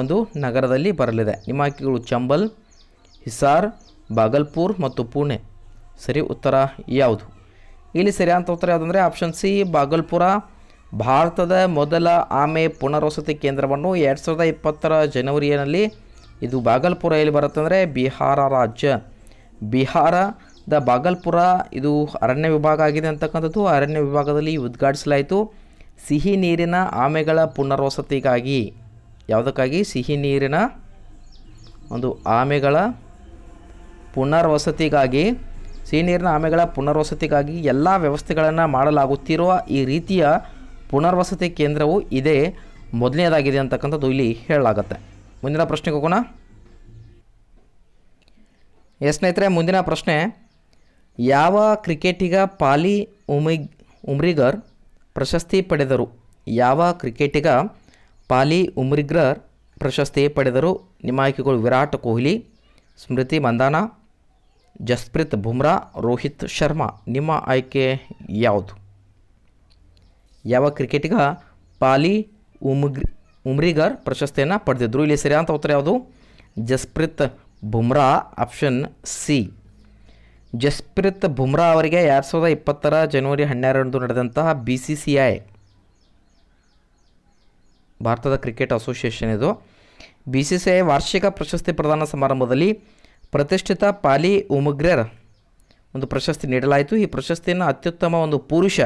ಒಂದು ನಗರದಲ್ಲಿ ಬರಲಿದೆ ನಿಮ್ಮ ಆಯ್ಕೆಗಳು ಚಂಬಲ್ ಹಿಸಾರ್ ಬಾಗಲ್ಪುರ್ ಮತ್ತು ಪುಣೆ ಸರಿ ಉತ್ತರ ಯಾವುದು ಇಲ್ಲಿ ಸರಿಯಾದ ಉತ್ತರ ಯಾವುದಂದರೆ ಆಪ್ಷನ್ ಸಿ ಬಾಗಲ್ಪುರ ಭಾರತದ ಮೊದಲ ಆಮೆ ಪುನರ್ವಸತಿ ಕೇಂದ್ರವನ್ನು ಎರಡು ಸಾವಿರದ ಇಪ್ಪತ್ತರ ಜನವರಿಯಲ್ಲಿ ಇದು ಬಾಗಲ್ಪುರ ಎಲ್ಲಿ ಬರುತ್ತಂದರೆ ಬಿಹಾರ ರಾಜ್ಯ ಬಿಹಾರದ ಬಾಗಲ್ಪುರ ಇದು ಅರಣ್ಯ ವಿಭಾಗ ಆಗಿದೆ ಅಂತಕ್ಕಂಥದ್ದು ಅರಣ್ಯ ವಿಭಾಗದಲ್ಲಿ ಉದ್ಘಾಟಿಸಲಾಯಿತು ಸಿಹಿ ನೀರಿನ ಆಮೆಗಳ ಪುನರ್ವಸತಿಗಾಗಿ ಯಾವುದಕ್ಕಾಗಿ ಸಿಹಿ ನೀರಿನ ಒಂದು ಆಮೆಗಳ ಪುನರ್ವಸತಿಗಾಗಿ ಸಿಹಿ ನೀರಿನ ಆಮೆಗಳ ಪುನರ್ವಸತಿಗಾಗಿ ಎಲ್ಲ ವ್ಯವಸ್ಥೆಗಳನ್ನು ಮಾಡಲಾಗುತ್ತಿರುವ ಈ ರೀತಿಯ ಪುನರ್ವಸತಿ ಕೇಂದ್ರವು ಇದೇ ಮೊದಲನೇದಾಗಿದೆ ಅಂತಕ್ಕಂಥದ್ದು ಇಲ್ಲಿ ಹೇಳಲಾಗತ್ತೆ ಮುಂದಿನ ಪ್ರಶ್ನೆಗೆ ಹೋಗೋಣ ಎಸ್ ಸ್ನೇಹಿತರೆ ಮುಂದಿನ ಪ್ರಶ್ನೆ ಯಾವ ಕ್ರಿಕೆಟಿಗ ಪಾಲಿ ಉಮಿಗ್ ಉಮ್ರಿಗರ್ ಪ್ರಶಸ್ತಿ ಪಡೆದರು ಯಾವ ಕ್ರಿಕೆಟಿಗ ಪಾಲಿ ಉಮ್ರಿಗ್ರರ್ ಪ್ರಶಸ್ತಿ ಪಡೆದರು ನಿಮ್ಮ ಆಯ್ಕೆಗಳು ವಿರಾಟ್ ಕೊಹ್ಲಿ ಸ್ಮೃತಿ ಮಂದಾನಾ ಜಸ್ಪ್ರೀತ್ ಬುಮ್ರಾ ರೋಹಿತ್ ಶರ್ಮಾ ನಿಮ್ಮ ಆಯ್ಕೆ ಯಾವುದು ಯಾವ ಕ್ರಿಕೆಟಿಗ ಪಾಲಿ ಉಮ್ರಿ ಉಮ್ರಿಗರ್ ಪ್ರಶಸ್ತಿಯನ್ನು ಪಡೆದಿದ್ದರು ಇಲ್ಲಿ ಸರಿಯಾದ ಉತ್ತರ ಯಾವುದು ಜಸ್ಪ್ರೀತ್ ಬುಮ್ರಾ ಆಪ್ಷನ್ ಸಿ ಜಸ್ಪ್ರೀತ್ ಬುಮ್ರಾ ಅವರಿಗೆ ಎರಡು ಸಾವಿರದ ಇಪ್ಪತ್ತರ ಜನವರಿ ಹನ್ನೆರಡರಂದು ನಡೆದಂತಹ ಬಿ ಸಿ ಸಿ ಐ ಭಾರತದ ಕ್ರಿಕೆಟ್ ಅಸೋಸಿಯೇಷನ್ ಇದು ಬಿ ಸಿ ಸಿ ಐ ವಾರ್ಷಿಕ ಪ್ರಶಸ್ತಿ ಪ್ರದಾನ ಸಮಾರಂಭದಲ್ಲಿ ಪ್ರತಿಷ್ಠಿತ ಪಾಲಿ ಉಮಗ್ರರ್ ಒಂದು ಪ್ರಶಸ್ತಿ ನೀಡಲಾಯಿತು ಈ ಪ್ರಶಸ್ತಿಯನ್ನು ಅತ್ಯುತ್ತಮ ಒಂದು ಪುರುಷ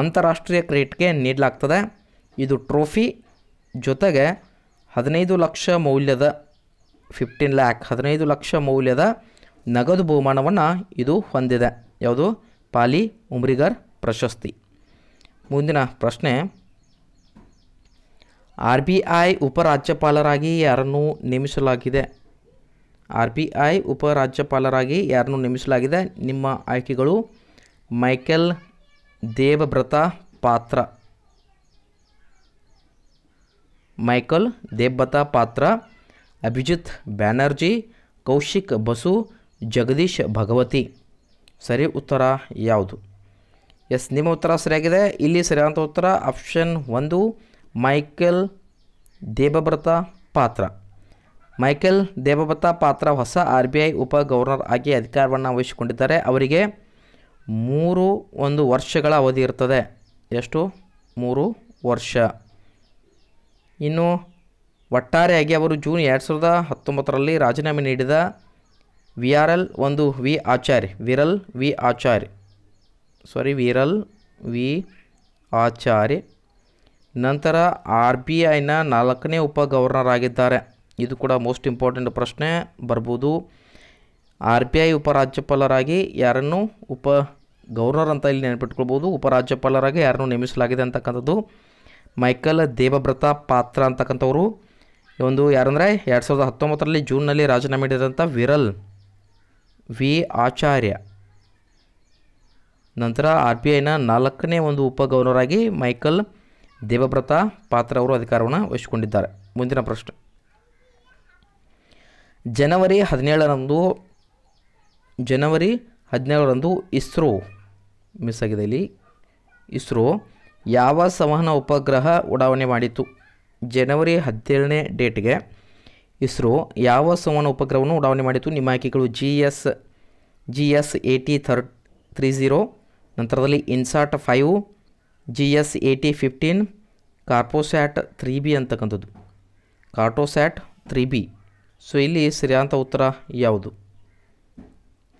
ಅಂತಾರಾಷ್ಟ್ರೀಯ ಕ್ರಿಕೆಟ್ಗೆ ನೀಡಲಾಗ್ತದೆ ಇದು ಟ್ರೋಫಿ ಜೊತೆಗೆ ಹದಿನೈದು ಲಕ್ಷ ಮೌಲ್ಯದ ಫಿಫ್ಟೀನ್ ಲ್ಯಾಕ್ ಹದಿನೈದು ಲಕ್ಷ ಮೌಲ್ಯದ ನಗದು ಬಹುಮಾನವನ್ನು ಇದು ಹೊಂದಿದೆ ಯಾವುದು ಪಾಲಿ ಉಮ್ರಿಗರ್ ಪ್ರಶಸ್ತಿ ಮುಂದಿನ ಪ್ರಶ್ನೆ ಆರ್ ಬಿ ಐ ಉಪರಾಜ್ಯಪಾಲರಾಗಿ ಯಾರನ್ನು ನೇಮಿಸಲಾಗಿದೆ ಆರ್ ಬಿ ಐ ಉಪರಾಜ್ಯಪಾಲರಾಗಿ ಯಾರನ್ನು ನೇಮಿಸಲಾಗಿದೆ ನಿಮ್ಮ ಆಯ್ಕೆಗಳು ಮೈಕೆಲ್ ದೇವಬ್ರತ ಪಾತ್ರ ಮೈಕಲ್ ದೇವ್ರತ ಪಾತ್ರ ಅಭಿಜಿತ್ ಬ್ಯಾನರ್ಜಿ ಕೌಶಿಕ್ ಬಸು ಜಗದೀಶ್ ಭಗವತಿ ಸರಿ ಉತ್ತರ ಯಾವುದು ಎಸ್ ನಿಮ್ಮ ಉತ್ತರ ಸರಿಯಾಗಿದೆ ಇಲ್ಲಿ ಸರಿಯಾದಂಥ ಉತ್ತರ ಆಪ್ಷನ್ ಒಂದು ಮೈಕೆಲ್ ದೇವಭ್ರತ ಪಾತ್ರ ಮೈಕೆಲ್ ದೇವಭ್ರತ ಪಾತ್ರ ಹೊಸ ಆರ್ ಬಿ ಐ ಉಪ ಗವರ್ನರ್ ಆಗಿ ಅಧಿಕಾರವನ್ನು ವಹಿಸಿಕೊಂಡಿದ್ದಾರೆ ಅವರಿಗೆ ಮೂರು ಒಂದು ವರ್ಷಗಳ ಅವಧಿ ಇರ್ತದೆ ಎಷ್ಟು ಮೂರು ವರ್ಷ ಇನ್ನು ಒಟ್ಟಾರೆಯಾಗಿ ಅವರು ಜೂನ್ ಎರಡು ಸಾವಿರದ ಹತ್ತೊಂಬತ್ತರಲ್ಲಿ ರಾಜೀನಾಮೆ ನೀಡಿದ ವಿ ಆರ್ ಎಲ್ ಒಂದು V Acharya Viral V Acharya sorry Viral V Acharya ನಂತರ ಆರ್ ಬಿ ಐನ ನಾಲ್ಕನೇ ಉಪ ಗವರ್ನರ್ ಆಗಿದ್ದಾರೆ ಇದು ಕೂಡ ಮೋಸ್ಟ್ ಇಂಪಾರ್ಟೆಂಟ್ ಪ್ರಶ್ನೆ ಬರ್ಬೋದು ಆರ್ ಬಿ ಐ ಉಪರಾಜ್ಯಪಾಲರಾಗಿ ಯಾರನ್ನು ಉಪ ಗವರ್ನರ್ ಅಂತ ಇಲ್ಲಿ ನೆನಪಿಟ್ಕೊಳ್ಬೋದು ಉಪರಾಜ್ಯಪಾಲರಾಗಿ ಯಾರನ್ನು ನೇಮಿಸಲಾಗಿದೆ ಅಂತಕ್ಕಂಥದ್ದು ಮೈಕಲ್ ದೇವಬ್ರತ ಪಾತ್ರ ಅಂತಕ್ಕಂಥವ್ರು ಒಂದು ಯಾರಂದರೆ ಎರಡು ಸಾವಿರದ ಹತ್ತೊಂಬತ್ತರಲ್ಲಿ ಜೂನ್ನಲ್ಲಿ ರಾಜೀನಾಮೆ ನೀಡಿದಂಥ ವಿರಲ್ ವಿ ಆಚಾರ್ಯ ನಂತರ ಆರ್ ಬಿ ಐನ ನಾಲ್ಕನೇ ಒಂದು ಉಪ ಗವರ್ನರಾಗಿ ಮೈಕಲ್ ದೇವವ್ರತ ಪಾತ್ರ ಅವರು ಅಧಿಕಾರವನ್ನು ವಹಿಸಿಕೊಂಡಿದ್ದಾರೆ ಮುಂದಿನ ಪ್ರಶ್ನೆ ಜನವರಿ ಹದಿನೇಳರಂದು ಜನವರಿ ಹದಿನೇಳರಂದು ಇಸ್ರೋ ಮಿಸ್ ಆಗಿದೆ ಇಲ್ಲಿ ಇಸ್ರೋ ಯಾವ ಸಂವಹನ ಉಪಗ್ರಹ ಉಡಾವಣೆ ಮಾಡಿತು ಜನವರಿ ಹದಿನೇಳನೇ ಡೇಟ್ಗೆ ಇಸ್ರೋ ಯಾವ ಸಂವಹನ ಉಪಗ್ರಹವನ್ನು ಉಡಾವಣೆ ಮಾಡಿತು ನಿಮ್ಮ ಆಯ್ಕೆಗಳು G S G S A T three zero ನಂತರದಲ್ಲಿ INSAT five G S A T fifteen Cartosat three B ಅಂತಕ್ಕಂಥದ್ದು ಕಾರ್ಟೋಸ್ಯಾಟ್ ತ್ರೀ ಬಿ ಸೊ ಇಲ್ಲಿ ಸರಿಯಾದಂಥ ಉತ್ತರ ಯಾವುದು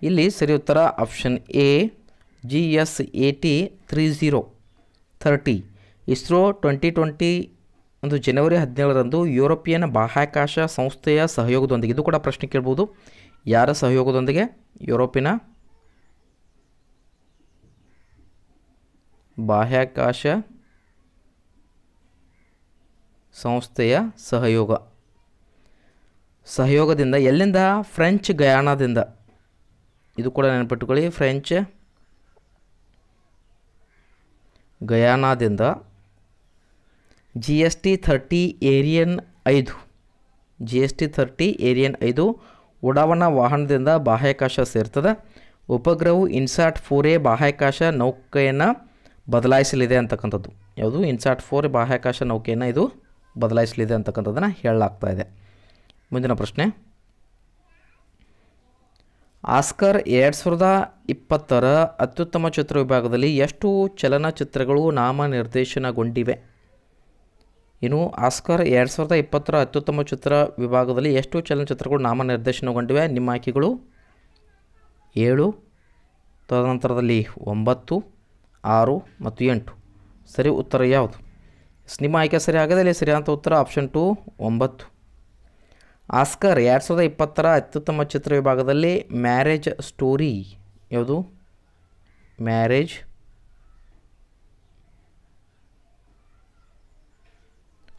ಇಲ್ಲಿ ಸರಿ ಉತ್ತರ option A G S A T three zero thirty ISRO twenty twenty ಒಂದು ಜನವರಿ ಹದಿನೇಳರಂದು ಯುರೋಪಿಯನ್ ಬಾಹ್ಯಾಕಾಶ ಸಂಸ್ಥೆಯ ಸಹಯೋಗದೊಂದಿಗೆ ಇದು ಕೂಡ ಪ್ರಶ್ನೆ ಕೇಳ್ಬೋದು ಯಾರ ಸಹಯೋಗದೊಂದಿಗೆ ಯುರೋಪಿನ ಬಾಹ್ಯಾಕಾಶ ಸಂಸ್ಥೆಯ ಸಹಯೋಗ ಸಹಯೋಗದಿಂದ ಎಲ್ಲಿಂದ ಫ್ರೆಂಚ್ ಗಯಾನದಿಂದ ಇದು ಕೂಡ ನೆನಪಿಟ್ಟುಕೊಳ್ಳಿ ಫ್ರೆಂಚ್ ಗಯಾನದಿಂದ G S T thirty Ariane ಐದು G S T thirty Ariane ಐದು ಉಡಾವಣಾ ವಾಹನದಿಂದ ಬಾಹ್ಯಾಕಾಶ ಸೇರ್ತದೆ ಉಪಗ್ರಹವು ಇನ್ಸಾಟ್ ಫೋರೇ ಬಾಹ್ಯಾಕಾಶ ನೌಕೆಯನ್ನು ಬದಲಾಯಿಸಲಿದೆ ಅಂತಕ್ಕಂಥದ್ದು ಯಾವುದು ಇನ್ಸಾಟ್ ಫೋರ್ ಬಾಹ್ಯಾಕಾಶ ನೌಕೆಯನ್ನು ಇದು ಬದಲಾಯಿಸಲಿದೆ ಅಂತಕ್ಕಂಥದ್ದನ್ನು ಹೇಳಲಾಗ್ತಾ ಇದೆ ಮುಂದಿನ ಪ್ರಶ್ನೆ ಆಸ್ಕರ್ ಎರಡು ಸಾವಿರದ ಇಪ್ಪತ್ತರ ಅತ್ಯುತ್ತಮ ಚಿತ್ರ ವಿಭಾಗದಲ್ಲಿ ಎಷ್ಟು ಚಲನಚಿತ್ರಗಳು ನಾಮನಿರ್ದೇಶನಗೊಂಡಿವೆ ಇನ್ನು ಆಸ್ಕರ್ ಎರಡು ಸಾವಿರದ ಇಪ್ಪತ್ತರ ಅತ್ಯುತ್ತಮ ಚಿತ್ರ ವಿಭಾಗದಲ್ಲಿ ಎಷ್ಟು ಚಲನಚಿತ್ರಗಳು ನಾಮನಿರ್ದೇಶನಗೊಂಡಿವೆ ನಿಮ್ಮ ಆಯ್ಕೆಗಳು ಏಳು ತದನಂತರದಲ್ಲಿ ಒಂಬತ್ತು ಆರು ಮತ್ತು ಎಂಟು ಸರಿ ಉತ್ತರ ಯಾವುದು ನಿಮ್ಮ ಆಯ್ಕೆ ಸರಿ ಅಲ್ಲಿ ಸರಿಯಾದಂಥ ಉತ್ತರ ಆಪ್ಷನ್ ಟು ಒಂಬತ್ತು ಆಸ್ಕರ್ ಎರಡು ಸಾವಿರದ ಇಪ್ಪತ್ತರ ಅತ್ಯುತ್ತಮ ಚಿತ್ರ ವಿಭಾಗದಲ್ಲಿ ಮ್ಯಾರೇಜ್ ಸ್ಟೋರಿ ಯಾವುದು ಮ್ಯಾರೇಜ್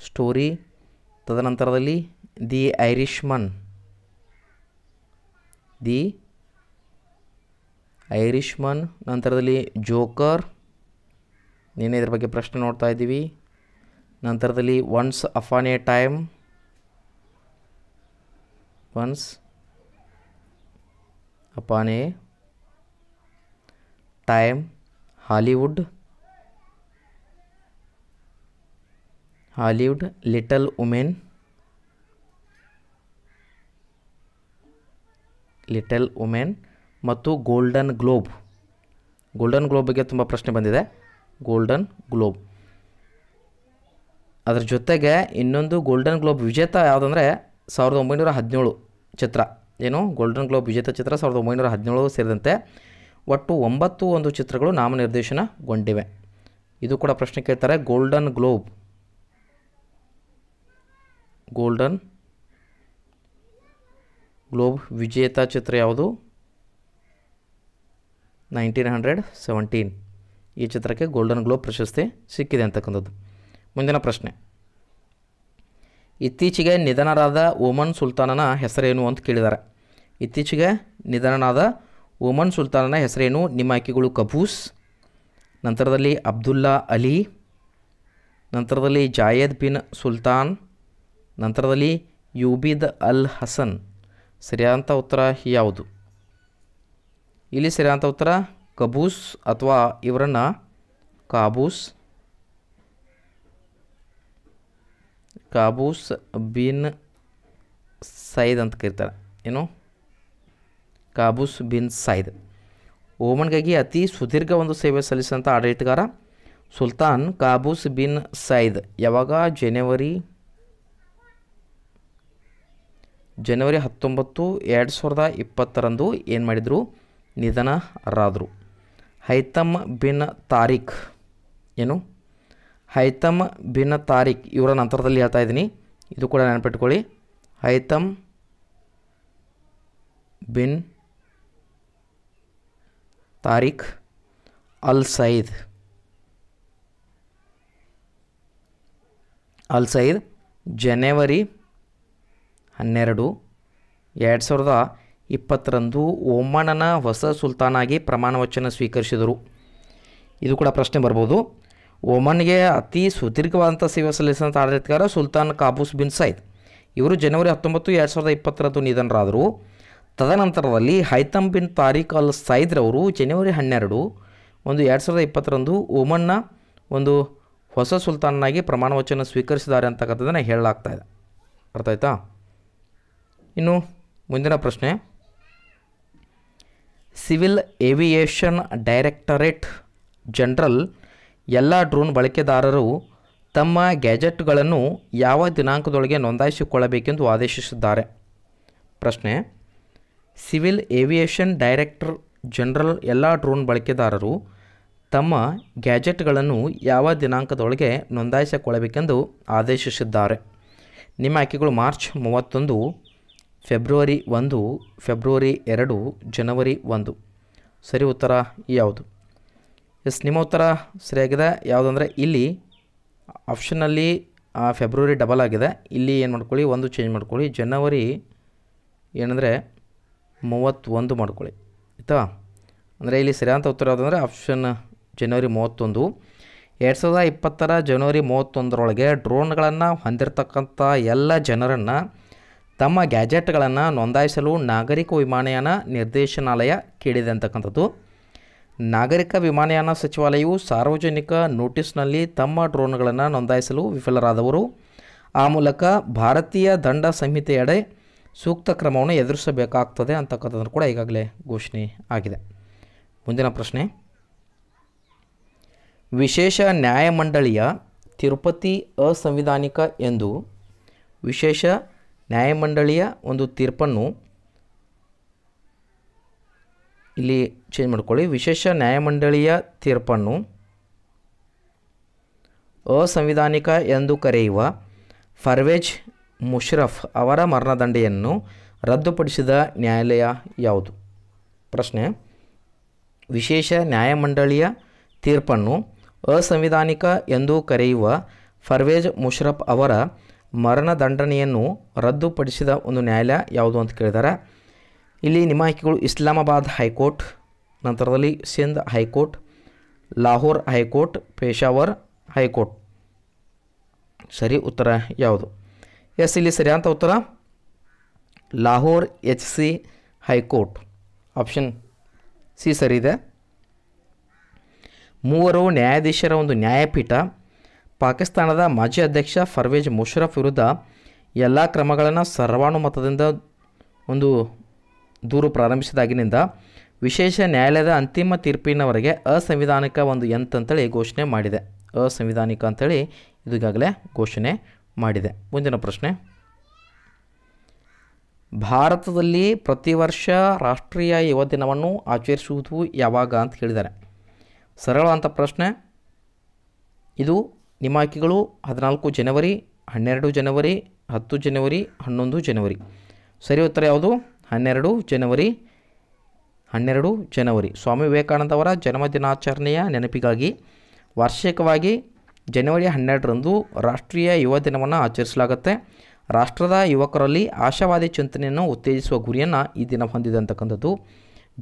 ಸ್ಟೋರಿ ತದನಂತರದಲ್ಲಿ the Irishman the Irishman नरदली जोकर् नीन बे प्रश्न नोड़ता नरदली once upon a time once upon a time Hollywood Hollywood little women little women ಮತ್ತು ಗೋಲ್ಡನ್ ಗ್ಲೋಬ್ ಗೋಲ್ಡನ್ ಗ್ಲೋಬ್ ಬಗ್ಗೆ ತುಂಬ ಪ್ರಶ್ನೆ ಬಂದಿದೆ ಗೋಲ್ಡನ್ ಗ್ಲೋಬ್ ಅದರ ಜೊತೆಗೆ ಇನ್ನೊಂದು ಗೋಲ್ಡನ್ ಗ್ಲೋಬ್ ವಿಜೇತ ಯಾವುದಂದರೆ ಸಾವಿರದ ಒಂಬೈನೂರ ಹದಿನೇಳು ಚಿತ್ರ ಏನು ಗೋಲ್ಡನ್ ಗ್ಲೋಬ್ ವಿಜೇತ ಚಿತ್ರ ಸಾವಿರದ ಒಂಬೈನೂರ ಹದಿನೇಳು ಸೇರಿದಂತೆ ಒಟ್ಟು ಒಂಬತ್ತು ಒಂದು ಚಿತ್ರಗಳು ನಾಮನಿರ್ದೇಶನಗೊಂಡಿವೆ ಇದು ಕೂಡ ಪ್ರಶ್ನೆ ಕೇಳ್ತಾರೆ ಗೋಲ್ಡನ್ ಗ್ಲೋಬ್ ಗೋಲ್ಡನ್ ಗ್ಲೋಬ್ ವಿಜೇತ ಚಿತ್ರ ಯಾವುದು ನೈನ್ಟೀನ್ ಹಂಡ್ರೆಡ್ ಸೆವೆಂಟೀನ್ ಈ ಚಿತ್ರಕ್ಕೆ ಗೋಲ್ಡನ್ ಗ್ಲೋಬ್ ಪ್ರಶಸ್ತಿ ಸಿಕ್ಕಿದೆ ಅಂತಕ್ಕಂಥದ್ದು ಮುಂದಿನ ಪ್ರಶ್ನೆ ಇತ್ತೀಚೆಗೆ ನಿಧನರಾದ ಓಮನ್ ಸುಲ್ತಾನನ ಹೆಸರೇನು ಅಂತ ಕೇಳಿದ್ದಾರೆ ಇತ್ತೀಚೆಗೆ ನಿಧನನಾದ ಓಮನ್ ಸುಲ್ತಾನನ ಹೆಸರೇನು ನಿಮ್ಮ ಆಯ್ಕೆಗಳು ಕಬೂಸ್ ನಂತರದಲ್ಲಿ ಅಬ್ದುಲ್ಲಾ ಅಲಿ ನಂತರದಲ್ಲಿ ಜಾಯದ್ ಬಿನ್ ಸುಲ್ತಾನ್ ನಂತರದಲ್ಲಿ ಯೂಬಿದ್ ಅಲ್ ಹಸನ್ ಸರಿಯಾದಂಥ ಉತ್ತರ ಯಾವುದು ಇಲ್ಲಿ ಸರಿಯಾದಂಥ ಉತ್ತರ ಕಬೂಸ್ ಅಥವಾ ಇವರನ್ನ ಕಾಬೂಸ್ ಕಾಬೂಸ್ ಬಿನ್ ಸೈದ್ ಅಂತ ಕರೀತಾರೆ ಏನು ಕಾಬೂಸ್ ಬಿನ್ ಸೈದ್ ಓಮನ್ಗಾಗಿ ಅತಿ ಸುದೀರ್ಘ ಒಂದು ಸೇವೆ ಸಲ್ಲಿಸಿದಂಥ ಆಡಳಿತಗಾರ ಸುಲ್ತಾನ್ ಕಾಬೂಸ್ ಬಿನ್ ಸೈದ್ ಯಾವಾಗ ಜನವರಿ ಜನವರಿ ಹತ್ತೊಂಬತ್ತು ಎರಡು ಸಾವಿರದ ಇಪ್ಪತ್ತರಂದು ಏನು ಮಾಡಿದರು ನಿಧನರಾದರು ಹೈತಮ್ ಬಿನ್ ತಾರೀಖ್ ಏನು ಹೈತಮ್ ಬಿನ್ ತಾರಿಕ್ ಇವರ ನಂತರದಲ್ಲಿ ಹೇಳ್ತಾ ಇದ್ದೀನಿ ಇದು ಕೂಡ ನೆನಪಿಟ್ಕೊಳ್ಳಿ ಹೈತಮ್ ಬಿನ್ ತಾರೀಖ್ ಅಲ್ ಸೈದ್ ಅಲ್ ಸೈದ್ ಜನವರಿ ಹನ್ನೆರಡು ಎರಡು ಸಾವಿರದ ಇಪ್ಪತ್ತರಂದು ಒಮ್ಮಣ್ಣನ ಹೊಸ ಸುಲ್ತಾನಾಗಿ ಪ್ರಮಾಣವಚನ ಸ್ವೀಕರಿಸಿದರು ಇದು ಕೂಡ ಪ್ರಶ್ನೆ ಬರ್ಬೋದು ಒಮನ್ಗೆ ಅತಿ ಸುದೀರ್ಘವಾದಂಥ ಸೇವೆ ಸಲ್ಲಿಸಿದಂಥ ಆಡಳಿತಗಾರ ಸುಲ್ತಾನ್ ಕಾಬೂಸ್ ಬಿನ್ ಸೈದ್ ಇವರು ಜನವರಿ ಹತ್ತೊಂಬತ್ತು ಎರಡು ಸಾವಿರದ ಇಪ್ಪತ್ತರಂದು ನಿಧನರಾದರು ತದನಂತರದಲ್ಲಿ ಹೈತಮ್ ಬಿನ್ ತಾರಿಕ್ ಅಲ್ ಸೈದ್ರವರು ಜನವರಿ ಹನ್ನೆರಡು ಒಂದು ಎರಡು ಸಾವಿರದ ಇಪ್ಪತ್ತರಂದು ಒಮನ್ನ ಒಂದು ಹೊಸ ಸುಲ್ತಾನಾಗಿ ಪ್ರಮಾಣವಚನ ಸ್ವೀಕರಿಸಿದ್ದಾರೆ ಅಂತಕ್ಕಂಥದ್ದನ್ನು ಹೇಳಲಾಗ್ತಾ ಇದೆ ಅರ್ಥ ಆಯ್ತಾ ಇನ್ನು ಮುಂದಿನ ಪ್ರಶ್ನೆ ಸಿವಿಲ್ ಏವಿಯೇಷನ್ ಡೈರೆಕ್ಟರೇಟ್ ಜನರಲ್ ಎಲ್ಲ ಡ್ರೋನ್ ಬಳಕೆದಾರರು ತಮ್ಮ ಗ್ಯಾಜೆಟ್ಗಳನ್ನು ಯಾವ ದಿನಾಂಕದೊಳಗೆ ನೋಂದಾಯಿಸಿಕೊಳ್ಳಬೇಕೆಂದು ಆದೇಶಿಸಿದ್ದಾರೆ ಪ್ರಶ್ನೆ ಸಿವಿಲ್ ಏವಿಯೇಷನ್ ಡೈರೆಕ್ಟರ್ ಜನರಲ್ ಎಲ್ಲ ಡ್ರೋನ್ ಬಳಕೆದಾರರು ತಮ್ಮ ಗ್ಯಾಜೆಟ್ಗಳನ್ನು ಯಾವ ದಿನಾಂಕದೊಳಗೆ ನೋಂದಾಯಿಸಿಕೊಳ್ಳಬೇಕೆಂದು ಆದೇಶಿಸಿದ್ದಾರೆ ನಿಮ್ಮ ಆಯ್ಕೆಗಳು ಮಾರ್ಚ್ ಮೂವತ್ತೊಂದು ಫೆಬ್ರವರಿ ಒಂದು ಫೆಬ್ರವರಿ ಎರಡು ಜನವರಿ ಒಂದು ಸರಿ ಉತ್ತರ ಯಾವುದು ಎಸ್ ನಿಮ್ಮ ಉತ್ತರ ಸರಿಯಾಗಿದೆ ಯಾವುದಂದರೆ ಇಲ್ಲಿ ಆಪ್ಷನಲ್ಲಿ ಫೆಬ್ರವರಿ ಡಬಲ್ ಆಗಿದೆ ಇಲ್ಲಿ ಏನು ಮಾಡ್ಕೊಳ್ಳಿ ಒಂದು ಚೇಂಜ್ ಮಾಡ್ಕೊಳ್ಳಿ ಜನವರಿ ಏನಂದರೆ ಮೂವತ್ತೊಂದು ಮಾಡ್ಕೊಳ್ಳಿ ಆಯಿತಾ ಅಂದರೆ ಇಲ್ಲಿ ಸರಿಯಾದಂಥ ಉತ್ತರ ಯಾವುದಂದರೆ ಆಪ್ಷನ್ ಜನವರಿ ಮೂವತ್ತೊಂದು ಎರಡು ಸಾವಿರದ ಇಪ್ಪತ್ತರ ಜನವರಿ ಮೂವತ್ತೊಂದರೊಳಗೆ ಡ್ರೋನ್ಗಳನ್ನು ಹೊಂದಿರತಕ್ಕಂಥ ಎಲ್ಲ ಜನರನ್ನು ತಮ್ಮ ಗ್ಯಾಜೆಟ್ಗಳನ್ನು ನೋಂದಾಯಿಸಲು ನಾಗರಿಕ ವಿಮಾನಯಾನ ನಿರ್ದೇಶನಾಲಯ ಕೇಳಿದೆ ಅಂತಕ್ಕಂಥದ್ದು ನಾಗರಿಕ ವಿಮಾನಯಾನ ಸಚಿವಾಲಯವು ಸಾರ್ವಜನಿಕ ನೋಟಿಸ್ನಲ್ಲಿ ತಮ್ಮ ಡ್ರೋನ್ಗಳನ್ನು ನೋಂದಾಯಿಸಲು ವಿಫಲರಾದವರು ಆ ಮೂಲಕ ಭಾರತೀಯ ದಂಡ ಸಂಹಿತೆಯಡೆ ಸೂಕ್ತ ಕ್ರಮವನ್ನು ಎದುರಿಸಬೇಕಾಗ್ತದೆ ಅಂತಕ್ಕಂಥದ್ದು ಕೂಡ ಈಗಾಗಲೇ ಘೋಷಣೆ ಆಗಿದೆ ಮುಂದಿನ ಪ್ರಶ್ನೆ ವಿಶೇಷ ನ್ಯಾಯಮಂಡಳಿಯ ತಿರುಪತಿ ಅಸಂವಿಧಾನಿಕ ಎಂದು ವಿಶೇಷ ನ್ಯಾಯಮಂಡಳಿಯ ಒಂದು ತೀರ್ಪನ್ನು ಇಲ್ಲಿ ಚೇಂಜ್ ಮಾಡ್ಕೊಳ್ಳಿ ವಿಶೇಷ ನ್ಯಾಯಮಂಡಳಿಯ ತೀರ್ಪನ್ನು ಅಸಂವಿಧಾನಿಕ ಎಂದು ಕರೆಯುವ ಫರ್ವೇಜ್ ಮುಷರಫ್ ಅವರ ಮರಣದಂಡೆಯನ್ನು ರದ್ದುಪಡಿಸಿದ ನ್ಯಾಯಾಲಯ ಯಾವುದು ಪ್ರಶ್ನೆ ವಿಶೇಷ ನ್ಯಾಯಮಂಡಳಿಯ ತೀರ್ಪನ್ನು ಅಸಂವಿಧಾನಿಕ ಎಂದು ಕರೆಯುವ ಫರ್ವೇಜ್ ಮುಷರಫ್ ಅವರ ಮರಣದಂಡನೆಯನ್ನು ರದ್ದುಪಡಿಸಿದ ಒಂದು ನ್ಯಾಯಾಲಯ ಯಾವುದು ಅಂತ ಕೇಳಿದ್ದಾರೆ ಇಲ್ಲಿ ನಿಮ್ಮ ಆಯ್ಕೆಗಳು ಇಸ್ಲಾಮಾಬಾದ್ ಹೈಕೋರ್ಟ್ ನಂತರದಲ್ಲಿ Sindh high court Lahore high court Peshawar high court ಸರಿ ಉತ್ತರ ಯಾವುದು ಎಸ್ ಇಲ್ಲಿ ಸರಿಯಾದ ಉತ್ತರ Lahore H C high court option C ಸರಿ ಇದೆ ಮೂವರು ನ್ಯಾಯಾಧೀಶರ ಒಂದು ನ್ಯಾಯಪೀಠ ಪಾಕಿಸ್ತಾನದ ಮಾಜಿ ಅಧ್ಯಕ್ಷ ಫರ್ವೇಜ್ ಮುಷರಫ್ ವಿರುದ್ಧ ಎಲ್ಲ ಕ್ರಮಗಳನ್ನು ಸರ್ವಾನುಮತದಿಂದ ಒಂದು ದೂರು ಪ್ರಾರಂಭಿಸಿದಾಗಿನಿಂದ ವಿಶೇಷ ನ್ಯಾಯಾಲಯದ ಅಂತಿಮ ತೀರ್ಪಿನವರೆಗೆ ಅಸಂವಿಧಾನಿಕ ಒಂದು ಯಂತ್ ಅಂತೇಳಿ ಘೋಷಣೆ ಮಾಡಿದೆ ಅಸಂವಿಧಾನಿಕ ಅಂತೇಳಿ ಇದು ಘೋಷಣೆ ಮಾಡಿದೆ ಮುಂದಿನ ಪ್ರಶ್ನೆ ಭಾರತದಲ್ಲಿ ಪ್ರತಿ ವರ್ಷ ರಾಷ್ಟ್ರೀಯ ಯುವ ದಿನವನ್ನು ಆಚರಿಸುವುದು ಯಾವಾಗ ಅಂತ ಕೇಳಿದ್ದಾರೆ ಸರಳವಾದಂಥ ಪ್ರಶ್ನೆ ಇದು ನಿಮ್ಮ ಆಯ್ಕೆಗಳು ಹದಿನಾಲ್ಕು ಜನವರಿ ಹನ್ನೆರಡು ಜನವರಿ ಹತ್ತು ಜನವರಿ ಹನ್ನೊಂದು ಜನವರಿ ಸರಿ ಉತ್ತರ ಯಾವುದು ಹನ್ನೆರಡು ಜನವರಿ ಹನ್ನೆರಡು ಜನವರಿ ಸ್ವಾಮಿ ವಿವೇಕಾನಂದವರ ಜನ್ಮ ದಿನಾಚರಣೆಯ ನೆನಪಿಗಾಗಿ ವಾರ್ಷಿಕವಾಗಿ ಜನವರಿ ಹನ್ನೆರಡರಂದು ರಾಷ್ಟ್ರೀಯ ಯುವ ದಿನವನ್ನು ಆಚರಿಸಲಾಗುತ್ತೆ ರಾಷ್ಟ್ರದ ಯುವಕರಲ್ಲಿ ಆಶಾವಾದಿ ಚಿಂತನೆಯನ್ನು ಉತ್ತೇಜಿಸುವ ಗುರಿಯನ್ನು ಈ ದಿನ ಹೊಂದಿದೆ ಅಂತಕ್ಕಂಥದ್ದು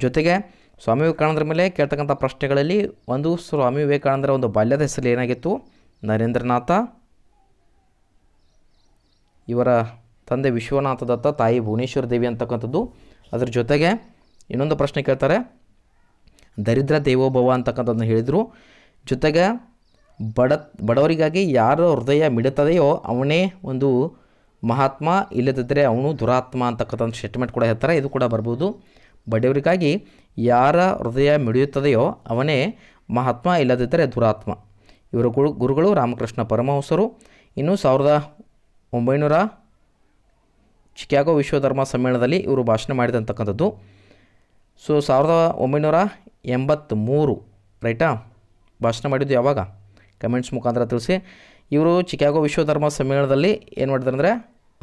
ಜೊತೆಗೆ ಸ್ವಾಮಿ ವಿವೇಕಾನಂದರ ಮೇಲೆ ಕೇಳ್ತಕ್ಕಂಥ ಪ್ರಶ್ನೆಗಳಲ್ಲಿ ಒಂದು ಸ್ವಾಮಿ ವಿವೇಕಾನಂದರ ಒಂದು ಬಾಲ್ಯದ ಹೆಸರು ಏನಾಗಿತ್ತು ನರೇಂದ್ರನಾಥ ಇವರ ತಂದೆ ವಿಶ್ವನಾಥ ದತ್ತ ತಾಯಿ ಭುವನೇಶ್ವರ ದೇವಿ ಅಂತಕ್ಕಂಥದ್ದು ಅದ್ರ ಜೊತೆಗೆ ಇನ್ನೊಂದು ಪ್ರಶ್ನೆ ಕೇಳ್ತಾರೆ ದರಿದ್ರ ದೇವೋಭವ ಅಂತಕ್ಕಂಥದ್ದನ್ನು ಹೇಳಿದರು ಜೊತೆಗೆ ಬಡ ಬಡವರಿಗಾಗಿ ಯಾರ ಹೃದಯ ಮಿಡುತ್ತದೆಯೋ ಅವನೇ ಒಂದು ಮಹಾತ್ಮ ಇಲ್ಲದಿದ್ದರೆ ಅವನು ದುರಾತ್ಮ ಅಂತಕ್ಕಂಥ ಸ್ಟೇಟ್ಮೆಂಟ್ ಕೂಡ ಹೇಳ್ತಾರೆ ಇದು ಕೂಡ ಬರ್ಬೋದು ಬಡವರಿಗಾಗಿ ಯಾರ ಹೃದಯ ಮಿಡಿಯುತ್ತದೆಯೋ ಅವನೇ ಮಹಾತ್ಮ ಇಲ್ಲದಿದ್ದರೆ ದುರಾತ್ಮ ಇವರ ಗುರುಗಳು ರಾಮಕೃಷ್ಣ ಪರಮಹಂಸರು ಇನ್ನು ಸಾವಿರದ ಒಂಬೈನೂರ ಚಿಕಾಗೋ ವಿಶ್ವಧರ್ಮ ಸಮ್ಮೇಳನದಲ್ಲಿ ಇವರು ಭಾಷಣ ಮಾಡಿದಂತಕ್ಕಂಥದ್ದು ಸೊ ಸಾವಿರದ ಒಂಬೈನೂರ ಎಂಬತ್ತ್ಮೂರು ರೈಟಾ ಭಾಷಣ ಮಾಡಿದ್ದು ಯಾವಾಗ ಕಮೆಂಟ್ಸ್ ಮುಖಾಂತರ ತಿಳಿಸಿ ಇವರು ಚಿಕಾಗೋ ವಿಶ್ವಧರ್ಮ ಸಮ್ಮೇಳನದಲ್ಲಿ ಏನು ಮಾಡಿದ್ರು ಅಂದರೆ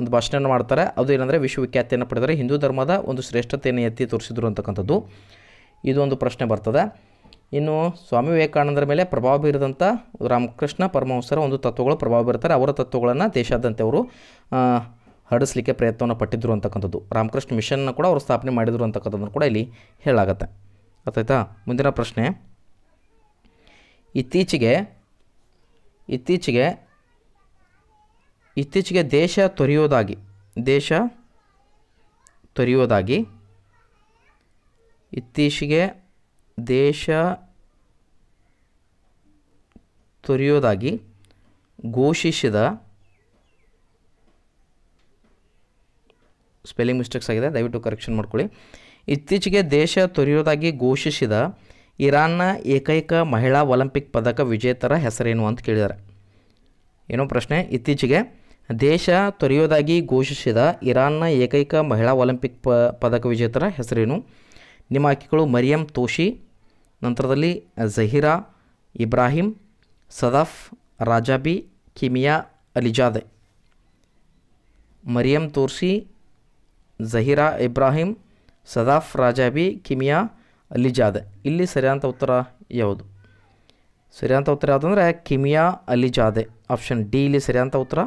ಒಂದು ಭಾಷಣವನ್ನು ಮಾಡ್ತಾರೆ ಅದು ಏನಂದರೆ ವಿಶ್ವವಿಖ್ಯಾತಿಯನ್ನು ಪಡೆದರೆ ಹಿಂದೂ ಧರ್ಮದ ಒಂದು ಶ್ರೇಷ್ಠತೆಯನ್ನು ಎತ್ತಿ ತೋರಿಸಿದ್ರು ಅಂತಕ್ಕಂಥದ್ದು ಇದೊಂದು ಪ್ರಶ್ನೆ ಬರ್ತದೆ ಇನ್ನು ಸ್ವಾಮಿ ವಿವೇಕಾನಂದರ ಮೇಲೆ ಪ್ರಭಾವ ಬೀರಿದಂಥ ರಾಮಕೃಷ್ಣ ಪರಮಹಂಸರ ಒಂದು ತತ್ವಗಳು ಪ್ರಭಾವ ಬೀರ್ತಾರೆ ಅವರ ತತ್ವಗಳನ್ನು ದೇಶಾದ್ಯಂತ ಅವರು ಹರಡಿಸ್ಲಿಕ್ಕೆ ಪ್ರಯತ್ನವನ್ನು ಪಟ್ಟಿದ್ದರು ಅಂತಕ್ಕಂಥದ್ದು ರಾಮಕೃಷ್ಣ ಮಿಷನ್ನ ಕೂಡ ಅವರು ಸ್ಥಾಪನೆ ಮಾಡಿದರು ಅಂತಕ್ಕಂಥದ್ದನ್ನು ಕೂಡ ಇಲ್ಲಿ ಹೇಳಾಗತ್ತೆ ಅರ್ಥಾಯ್ತಾ ಮುಂದಿನ ಪ್ರಶ್ನೆ ಇತ್ತೀಚೆಗೆ ಇತ್ತೀಚೆಗೆ ಇತ್ತೀಚೆಗೆ ದೇಶ ತೊರೆಯೋದಾಗಿ ದೇಶ ತೊರೆಯೋದಾಗಿ ಇತ್ತೀಚೆಗೆ ದೇಶ ತೊರೆಯೋದಾಗಿ ಘೋಷಿಸಿದ ಸ್ಪೆಲ್ಲಿಂಗ್ ಮಿಸ್ಟೇಕ್ಸ್ ಆಗಿದೆ ದಯವಿಟ್ಟು ಕರೆಕ್ಷನ್ ಮಾಡ್ಕೊಳ್ಳಿ ಇತ್ತೀಚೆಗೆ ದೇಶ ತೊರೆಯೋದಾಗಿ ಘೋಷಿಸಿದ ಇರಾನ್ನ ಏಕೈಕ ಮಹಿಳಾ ಒಲಿಂಪಿಕ್ ಪದಕ ವಿಜೇತರ ಹೆಸರೇನು ಅಂತ ಕೇಳಿದ್ದಾರೆ ಏನೋ ಪ್ರಶ್ನೆ ಇತ್ತೀಚೆಗೆ ದೇಶ ತೊರೆಯೋದಾಗಿ ಘೋಷಿಸಿದ ಇರಾನ್ನ ಏಕೈಕ ಮಹಿಳಾ ಒಲಿಂಪಿಕ್ ಪದಕ ವಿಜೇತರ ಹೆಸರೇನು ನಿಮ್ಮ ಆಯ್ಕೆಗಳು ಮರಿಯಂ ತೋಷಿ ನಂತರದಲ್ಲಿ ಝಹೀರಾ ಇಬ್ರಾಹಿಂ ಸದಾಫ್ ರಾಜಾಬಿ ಕಿಮಿಯಾ ಅಲಿಜಾದೆ ಮರಿಯಂ ತೋರ್ಸಿ ಝಹಿರಾ ಇಬ್ರಾಹಿಂ ಸದಾಫ್ ರಾಜಾಬಿ ಕಿಮಿಯಾ ಅಲಿಜಾದೆ ಇಲ್ಲಿ ಸರಿಯಾದಂಥ ಉತ್ತರ ಯಾವುದು ಸರಿಯಾದ ಉತ್ತರ ಯಾವುದಂದರೆ ಕಿಮಿಯಾ ಅಲಿಜಾದೆ ಆಪ್ಷನ್ ಡಿ ಇಲ್ಲಿ ಸರಿಯಾದ ಉತ್ತರ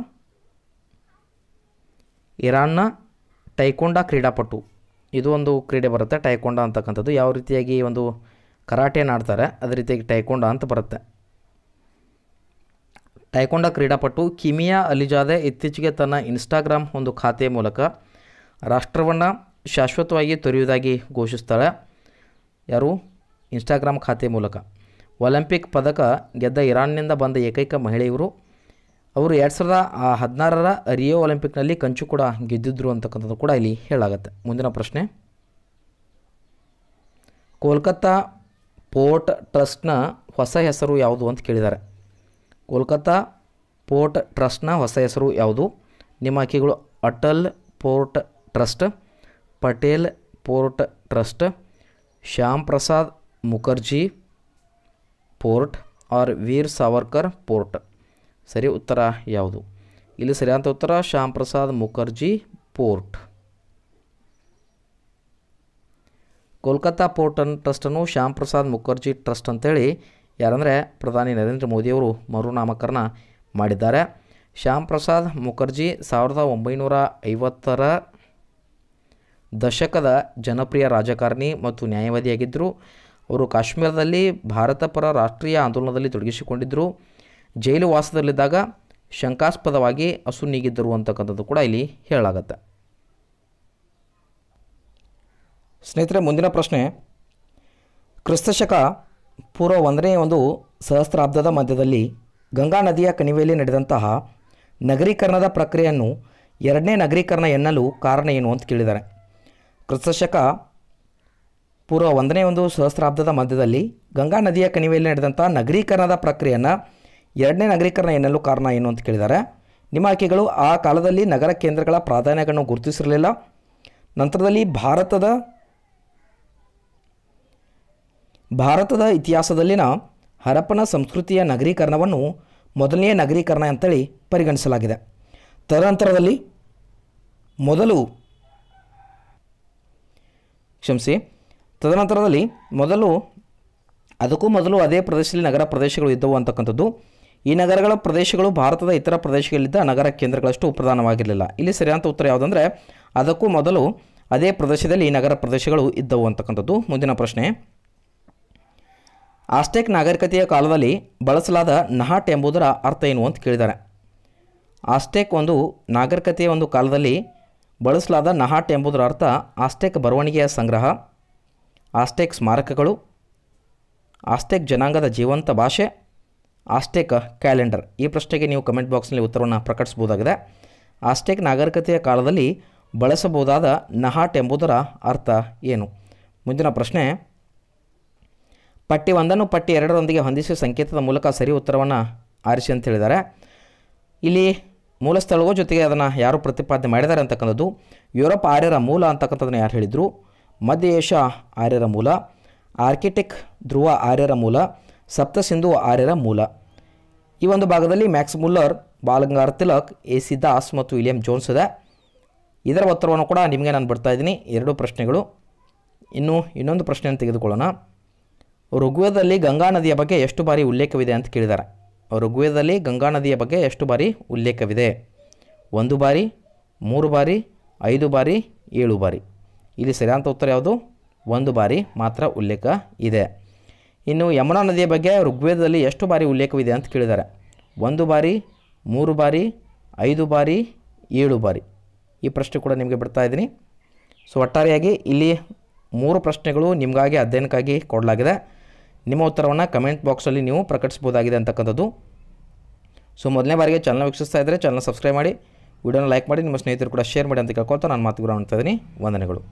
ಇರಾನ್ನ ಟೈಕೊಂಡ ಕ್ರೀಡಾಪಟು ಇದು ಒಂದು ಕ್ರೀಡೆ ಬರುತ್ತೆ ಟೈಕೊಂಡ ಅಂತಕ್ಕಂಥದ್ದು ಯಾವ ರೀತಿಯಾಗಿ ಒಂದು ಕರಾಟೆ ಆಡ್ತಾರೆ ಅದೇ ರೀತಿಯಾಗಿ ಟೈಕೊಂಡ ಅಂತ ಬರುತ್ತೆ ಟೈಕೊಂಡ ಕ್ರೀಡಾಪಟು ಕಿಮಿಯಾ ಅಲಿಜಾದೆ ಇತ್ತೀಚೆಗೆ ತನ್ನ ಇನ್ಸ್ಟಾಗ್ರಾಮ್ ಒಂದು ಖಾತೆಯ ಮೂಲಕ ರಾಷ್ಟ್ರವನ್ನು ಶಾಶ್ವತವಾಗಿ ತೊರೆಯುವುದಾಗಿ ಘೋಷಿಸ್ತಾಳೆ ಯಾರು ಇನ್ಸ್ಟಾಗ್ರಾಮ್ ಖಾತೆ ಮೂಲಕ ಒಲಿಂಪಿಕ್ ಪದಕ ಗೆದ್ದ ಇರಾನ್ನಿಂದ ಬಂದ ಏಕೈಕ ಮಹಿಳೆಯವರು ಅವರು ಎರಡು ಸಾವಿರದ ಹದಿನಾರರ ರಿಯೋ ಒಲಿಂಪಿಕ್ನಲ್ಲಿ ಕಂಚು ಕೂಡ ಗೆದ್ದಿದ್ರು ಅಂತಕ್ಕಂಥದ್ದು ಕೂಡ ಇಲ್ಲಿ ಹೇಳಾಗತ್ತೆ ಮುಂದಿನ ಪ್ರಶ್ನೆ ಕೋಲ್ಕತ್ತಾ ಪೋರ್ಟ್ ಟ್ರಸ್ಟ್ನ ಹೊಸ ಹೆಸರು ಯಾವುದು ಅಂತ ಕೇಳಿದ್ದಾರೆ ಕೋಲ್ಕತ್ತಾ ಪೋರ್ಟ್ ಟ್ರಸ್ಟ್ನ ಹೊಸ ಹೆಸರು ಯಾವುದು ನಿಮ್ಮ ಆಯ್ಕೆಗಳು Atal port trust Patel port trust Shyam Prasad Mukherjee port ಆರ್ ವೀರ್ ಸಾವರ್ಕರ್ ಪೋರ್ಟ್ ಸರಿ ಉತ್ತರ ಯಾವುದು ಇಲ್ಲಿ ಸರಿಯಾದ ಉತ್ತರ ಶ್ಯಾಮ್ ಪ್ರಸಾದ್ ಮುಖರ್ಜಿ ಪೋರ್ಟ್ ಕೋಲ್ಕತ್ತಾ ಪೋರ್ಟನ್ ಟ್ರಸ್ಟನ್ನು ಶ್ಯಾಮ್ ಪ್ರಸಾದ್ ಮುಖರ್ಜಿ ಟ್ರಸ್ಟ್ ಅಂತೇಳಿ ಯಾರಂದರೆ ಪ್ರಧಾನಿ ನರೇಂದ್ರ ಮೋದಿಯವರು ಮರುನಾಮಕರಣ ಮಾಡಿದ್ದಾರೆ ಶ್ಯಾಮ್ ಪ್ರಸಾದ್ ಮುಖರ್ಜಿ ಸಾವಿರದ ಒಂಬೈನೂರ ಐವತ್ತರ ದಶಕದ ಜನಪ್ರಿಯ ರಾಜಕಾರಣಿ ಮತ್ತು ನ್ಯಾಯವಾದಿಯಾಗಿದ್ದರು ಅವರು ಕಾಶ್ಮೀರದಲ್ಲಿ ಭಾರತ ಪರ ರಾಷ್ಟ್ರೀಯ ಆಂದೋಲನದಲ್ಲಿ ತೊಡಗಿಸಿಕೊಂಡಿದ್ದರು ಜೈಲು ವಾಸದಲ್ಲಿದ್ದಾಗ ಶಂಕಾಸ್ಪದವಾಗಿ ನೀಗಿದ್ದರು ಅಂತಕ್ಕಂಥದ್ದು ಕೂಡ ಇಲ್ಲಿ ಹೇಳಲಾಗತ್ತೆ ಸ್ನೇಹಿತರೆ ಮುಂದಿನ ಪ್ರಶ್ನೆ ಕ್ರಿಸ್ತಶಕ ಪೂರ್ವ ಒಂದನೇ ಒಂದು ಸಹಸ್ರಾಬ್ದದ ಮಧ್ಯದಲ್ಲಿ ಗಂಗಾ ನದಿಯ ಕಣಿವೆಯಲ್ಲಿ ನಡೆದಂತಹ ನಗರೀಕರಣದ ಪ್ರಕ್ರಿಯೆಯನ್ನು ಎರಡನೇ ನಗರೀಕರಣ ಎನ್ನಲು ಕಾರಣ ಏನು ಅಂತ ಕೇಳಿದ್ದಾರೆ ಕ್ರಿಸ್ತಶಕ ಪೂರ್ವ ಒಂದನೇ ಒಂದು ಸಹಸ್ರಾಬ್ದದ ಮಧ್ಯದಲ್ಲಿ ಗಂಗಾ ನದಿಯ ಕಣಿವೆಯಲ್ಲಿ ನಡೆದಂತಹ ನಗರೀಕರಣದ ಪ್ರಕ್ರಿಯೆಯನ್ನು ಎರಡನೇ ನಗರೀಕರಣ ಎನ್ನಲು ಕಾರಣ ಏನು ಅಂತ ಕೇಳಿದ್ದಾರೆ ನಿಮ್ಮ ಆಯ್ಕೆಗಳು ಆ ಕಾಲದಲ್ಲಿ ನಗರ ಕೇಂದ್ರಗಳ ಪ್ರಾಧಾನ್ಯಗಳನ್ನು ಗುರುತಿಸಿರಲಿಲ್ಲ ನಂತರದಲ್ಲಿ ಭಾರತದ ಭಾರತದ ಇತಿಹಾಸದಲ್ಲಿನ ಹರಪ್ಪನ ಸಂಸ್ಕೃತಿಯ ನಗರೀಕರಣವನ್ನು ಮೊದಲನೆಯ ನಗರೀಕರಣ ಅಂತೇಳಿ ಪರಿಗಣಿಸಲಾಗಿದೆ ತದನಂತರದಲ್ಲಿ ಮೊದಲು ಕ್ಷಮಿಸಿ ತದನಂತರದಲ್ಲಿ ಮೊದಲು ಅದಕ್ಕೂ ಮೊದಲು ಅದೇ ಪ್ರದೇಶದಲ್ಲಿ ನಗರ ಪ್ರದೇಶಗಳು ಇದ್ದವು ಅಂತಕ್ಕಂಥದ್ದು ಈ ನಗರಗಳ ಪ್ರದೇಶಗಳು ಭಾರತದ ಇತರ ಪ್ರದೇಶಗಳಿದ್ದ ನಗರ ಕೇಂದ್ರಗಳಷ್ಟು ಪ್ರಧಾನವಾಗಿರಲಿಲ್ಲ ಇಲ್ಲಿ ಸರಿಯಾದ ಉತ್ತರ ಯಾವುದಂದರೆ ಅದಕ್ಕೂ ಮೊದಲು ಅದೇ ಪ್ರದೇಶದಲ್ಲಿ ಈ ನಗರ ಪ್ರದೇಶಗಳು ಇದ್ದವು ಅಂತಕ್ಕಂಥದ್ದು ಮುಂದಿನ ಪ್ರಶ್ನೆ ಆಸ್ಟೆಕ್ ನಾಗರಿಕತೆಯ ಕಾಲದಲ್ಲಿ ಬಳಸಲಾದ ನಹಾಟ್ ಎಂಬುದರ ಅರ್ಥ ಏನು ಅಂತ ಕೇಳಿದ್ದಾರೆ ಆಸ್ಟೆಕ್ ಒಂದು ನಾಗರಿಕತೆಯ ಒಂದು ಕಾಲದಲ್ಲಿ ಬಳಸಲಾದ ನಹಾಟ್ ಎಂಬುದರ ಅರ್ಥ ಆಸ್ಟೆಕ್ ಬರವಣಿಗೆಯ ಸಂಗ್ರಹ ಆಸ್ಟೆಕ್ ಸ್ಮಾರಕಗಳು ಆಸ್ಟೆಕ್ ಜನಾಂಗದ ಜೀವಂತ ಭಾಷೆ ಆಸ್ಟೆಕ್ ಕ್ಯಾಲೆಂಡರ್ ಈ ಪ್ರಶ್ನೆಗೆ ನೀವು ಕಮೆಂಟ್ ಬಾಕ್ಸ್ನಲ್ಲಿ ಉತ್ತರವನ್ನು ಪ್ರಕಟಿಸಬಹುದಾಗಿದೆ ಆಸ್ಟೆಕ್ ನಾಗರಿಕತೆಯ ಕಾಲದಲ್ಲಿ ಬಳಸಬಹುದಾದ ನಹಾಟ್ ಎಂಬುದರ ಅರ್ಥ ಏನು ಮುಂದಿನ ಪ್ರಶ್ನೆ ಪಟ್ಟಿ ಒಂದನ್ನು ಪಟ್ಟಿ ಎರಡರೊಂದಿಗೆ ಹೊಂದಿಸುವ ಸಂಕೇತದ ಮೂಲಕ ಸರಿ ಉತ್ತರವನ್ನು ಆರಿಸಿ ಅಂತ ಹೇಳಿದ್ದಾರೆ ಇಲ್ಲಿ ಮೂಲ ಸ್ಥಳವೋ ಜೊತೆಗೆ ಅದನ್ನು ಯಾರು ಪ್ರತಿಪಾದನೆ ಮಾಡಿದ್ದಾರೆ ಅಂತಕ್ಕಂಥದ್ದು ಯುರೋಪ್ ಆರ್ಯರ ಮೂಲ ಅಂತಕ್ಕಂಥದ್ದನ್ನು ಯಾರು ಹೇಳಿದರು ಮಧ್ಯ ಏಷ್ಯಾ ಆರ್ಯರ ಮೂಲ ಆರ್ಕಿಟೆಕ್ ಧ್ರುವ ಆರ್ಯರ ಮೂಲ ಸಪ್ತ ಸಿಂಧು ಆರ್ಯರ ಮೂಲ ಈ ಒಂದು ಭಾಗದಲ್ಲಿ ಮ್ಯಾಕ್ಸ್ ಮುಲ್ಲರ್ ಬಾಲಂಗಾರ್ ತಿಲಕ್ ಎ ಸಿ ದಾಸ್ ಮತ್ತು ವಿಲಿಯಂ ಜೋನ್ಸ್ ಇದೆ ಇದರ ಉತ್ತರವನ್ನು ಕೂಡ ನಿಮಗೆ ನಾನು ಬರ್ತಾ ಇದ್ದೀನಿ ಎರಡು ಪ್ರಶ್ನೆಗಳು ಇನ್ನು ಇನ್ನೊಂದು ಪ್ರಶ್ನೆಯನ್ನು ತೆಗೆದುಕೊಳ್ಳೋಣ ಋಗ್ವೇದದಲ್ಲಿ ಗಂಗಾ ನದಿಯ ಬಗ್ಗೆ ಎಷ್ಟು ಬಾರಿ ಉಲ್ಲೇಖವಿದೆ ಅಂತ ಕೇಳಿದ್ದಾರೆ ಋಗ್ವೇದದಲ್ಲಿ ಗಂಗಾ ನದಿಯ ಬಗ್ಗೆ ಎಷ್ಟು ಬಾರಿ ಉಲ್ಲೇಖವಿದೆ ಒಂದು ಬಾರಿ ಮೂರು ಬಾರಿ ಐದು ಬಾರಿ ಏಳು ಬಾರಿ ಇಲ್ಲಿ ಸರಿಯಾದ ಉತ್ತರ ಯಾವುದು ಒಂದು ಬಾರಿ ಮಾತ್ರ ಉಲ್ಲೇಖ ಇದೆ ಇನ್ನು ಯಮುನಾ ನದಿಯ ಬಗ್ಗೆ ಋಗ್ವೇದದಲ್ಲಿ ಎಷ್ಟು ಬಾರಿ ಉಲ್ಲೇಖವಿದೆ ಅಂತ ಕೇಳಿದ್ದಾರೆ ಒಂದು ಬಾರಿ ಮೂರು ಬಾರಿ ಐದು ಬಾರಿ ಏಳು ಬಾರಿ ಈ ಪ್ರಶ್ನೆ ಕೂಡ ನಿಮಗೆ ಬಿಡ್ತಾ ಇದ್ದೀನಿ ಸೊ ಒಟ್ಟಾರೆಯಾಗಿ ಇಲ್ಲಿ ಮೂರು ಪ್ರಶ್ನೆಗಳು ನಿಮಗಾಗಿ ಅಧ್ಯಯನಕ್ಕಾಗಿ ಕೊಡಲಾಗಿದೆ ನಿಮ್ಮ ಉತ್ತರವನ್ನು ಕಮೆಂಟ್ ಬಾಕ್ಸಲ್ಲಿ ನೀವು ಪ್ರಕಟಿಸ್ಬೋದಾಗಿದೆ ಅಂತಕ್ಕಂಥದ್ದು ಸೊ ಮೊದಲನೇ ಬಾರಿಗೆ ಚಾನಲ್ ವೀಕ್ಷಿಸ್ತಾ ಇದ್ದರೆ ಚಾನಲ್ ಸಬ್ಸ್ಕ್ರೈಬ್ ಮಾಡಿ ವಿಡಿಯೋನ ಲೈಕ್ ಮಾಡಿ ನಿಮ್ಮ ಸ್ನೇಹಿತರು ಕೂಡ ಶೇರ್ ಮಾಡಿ ಅಂತ ಕೇಳ್ಕೊಳ್ತಾ ನಾನು ಮಾತುಗಳು ಅಂತ ಇದ್ದೀನಿ ವಂದನೆಗಳು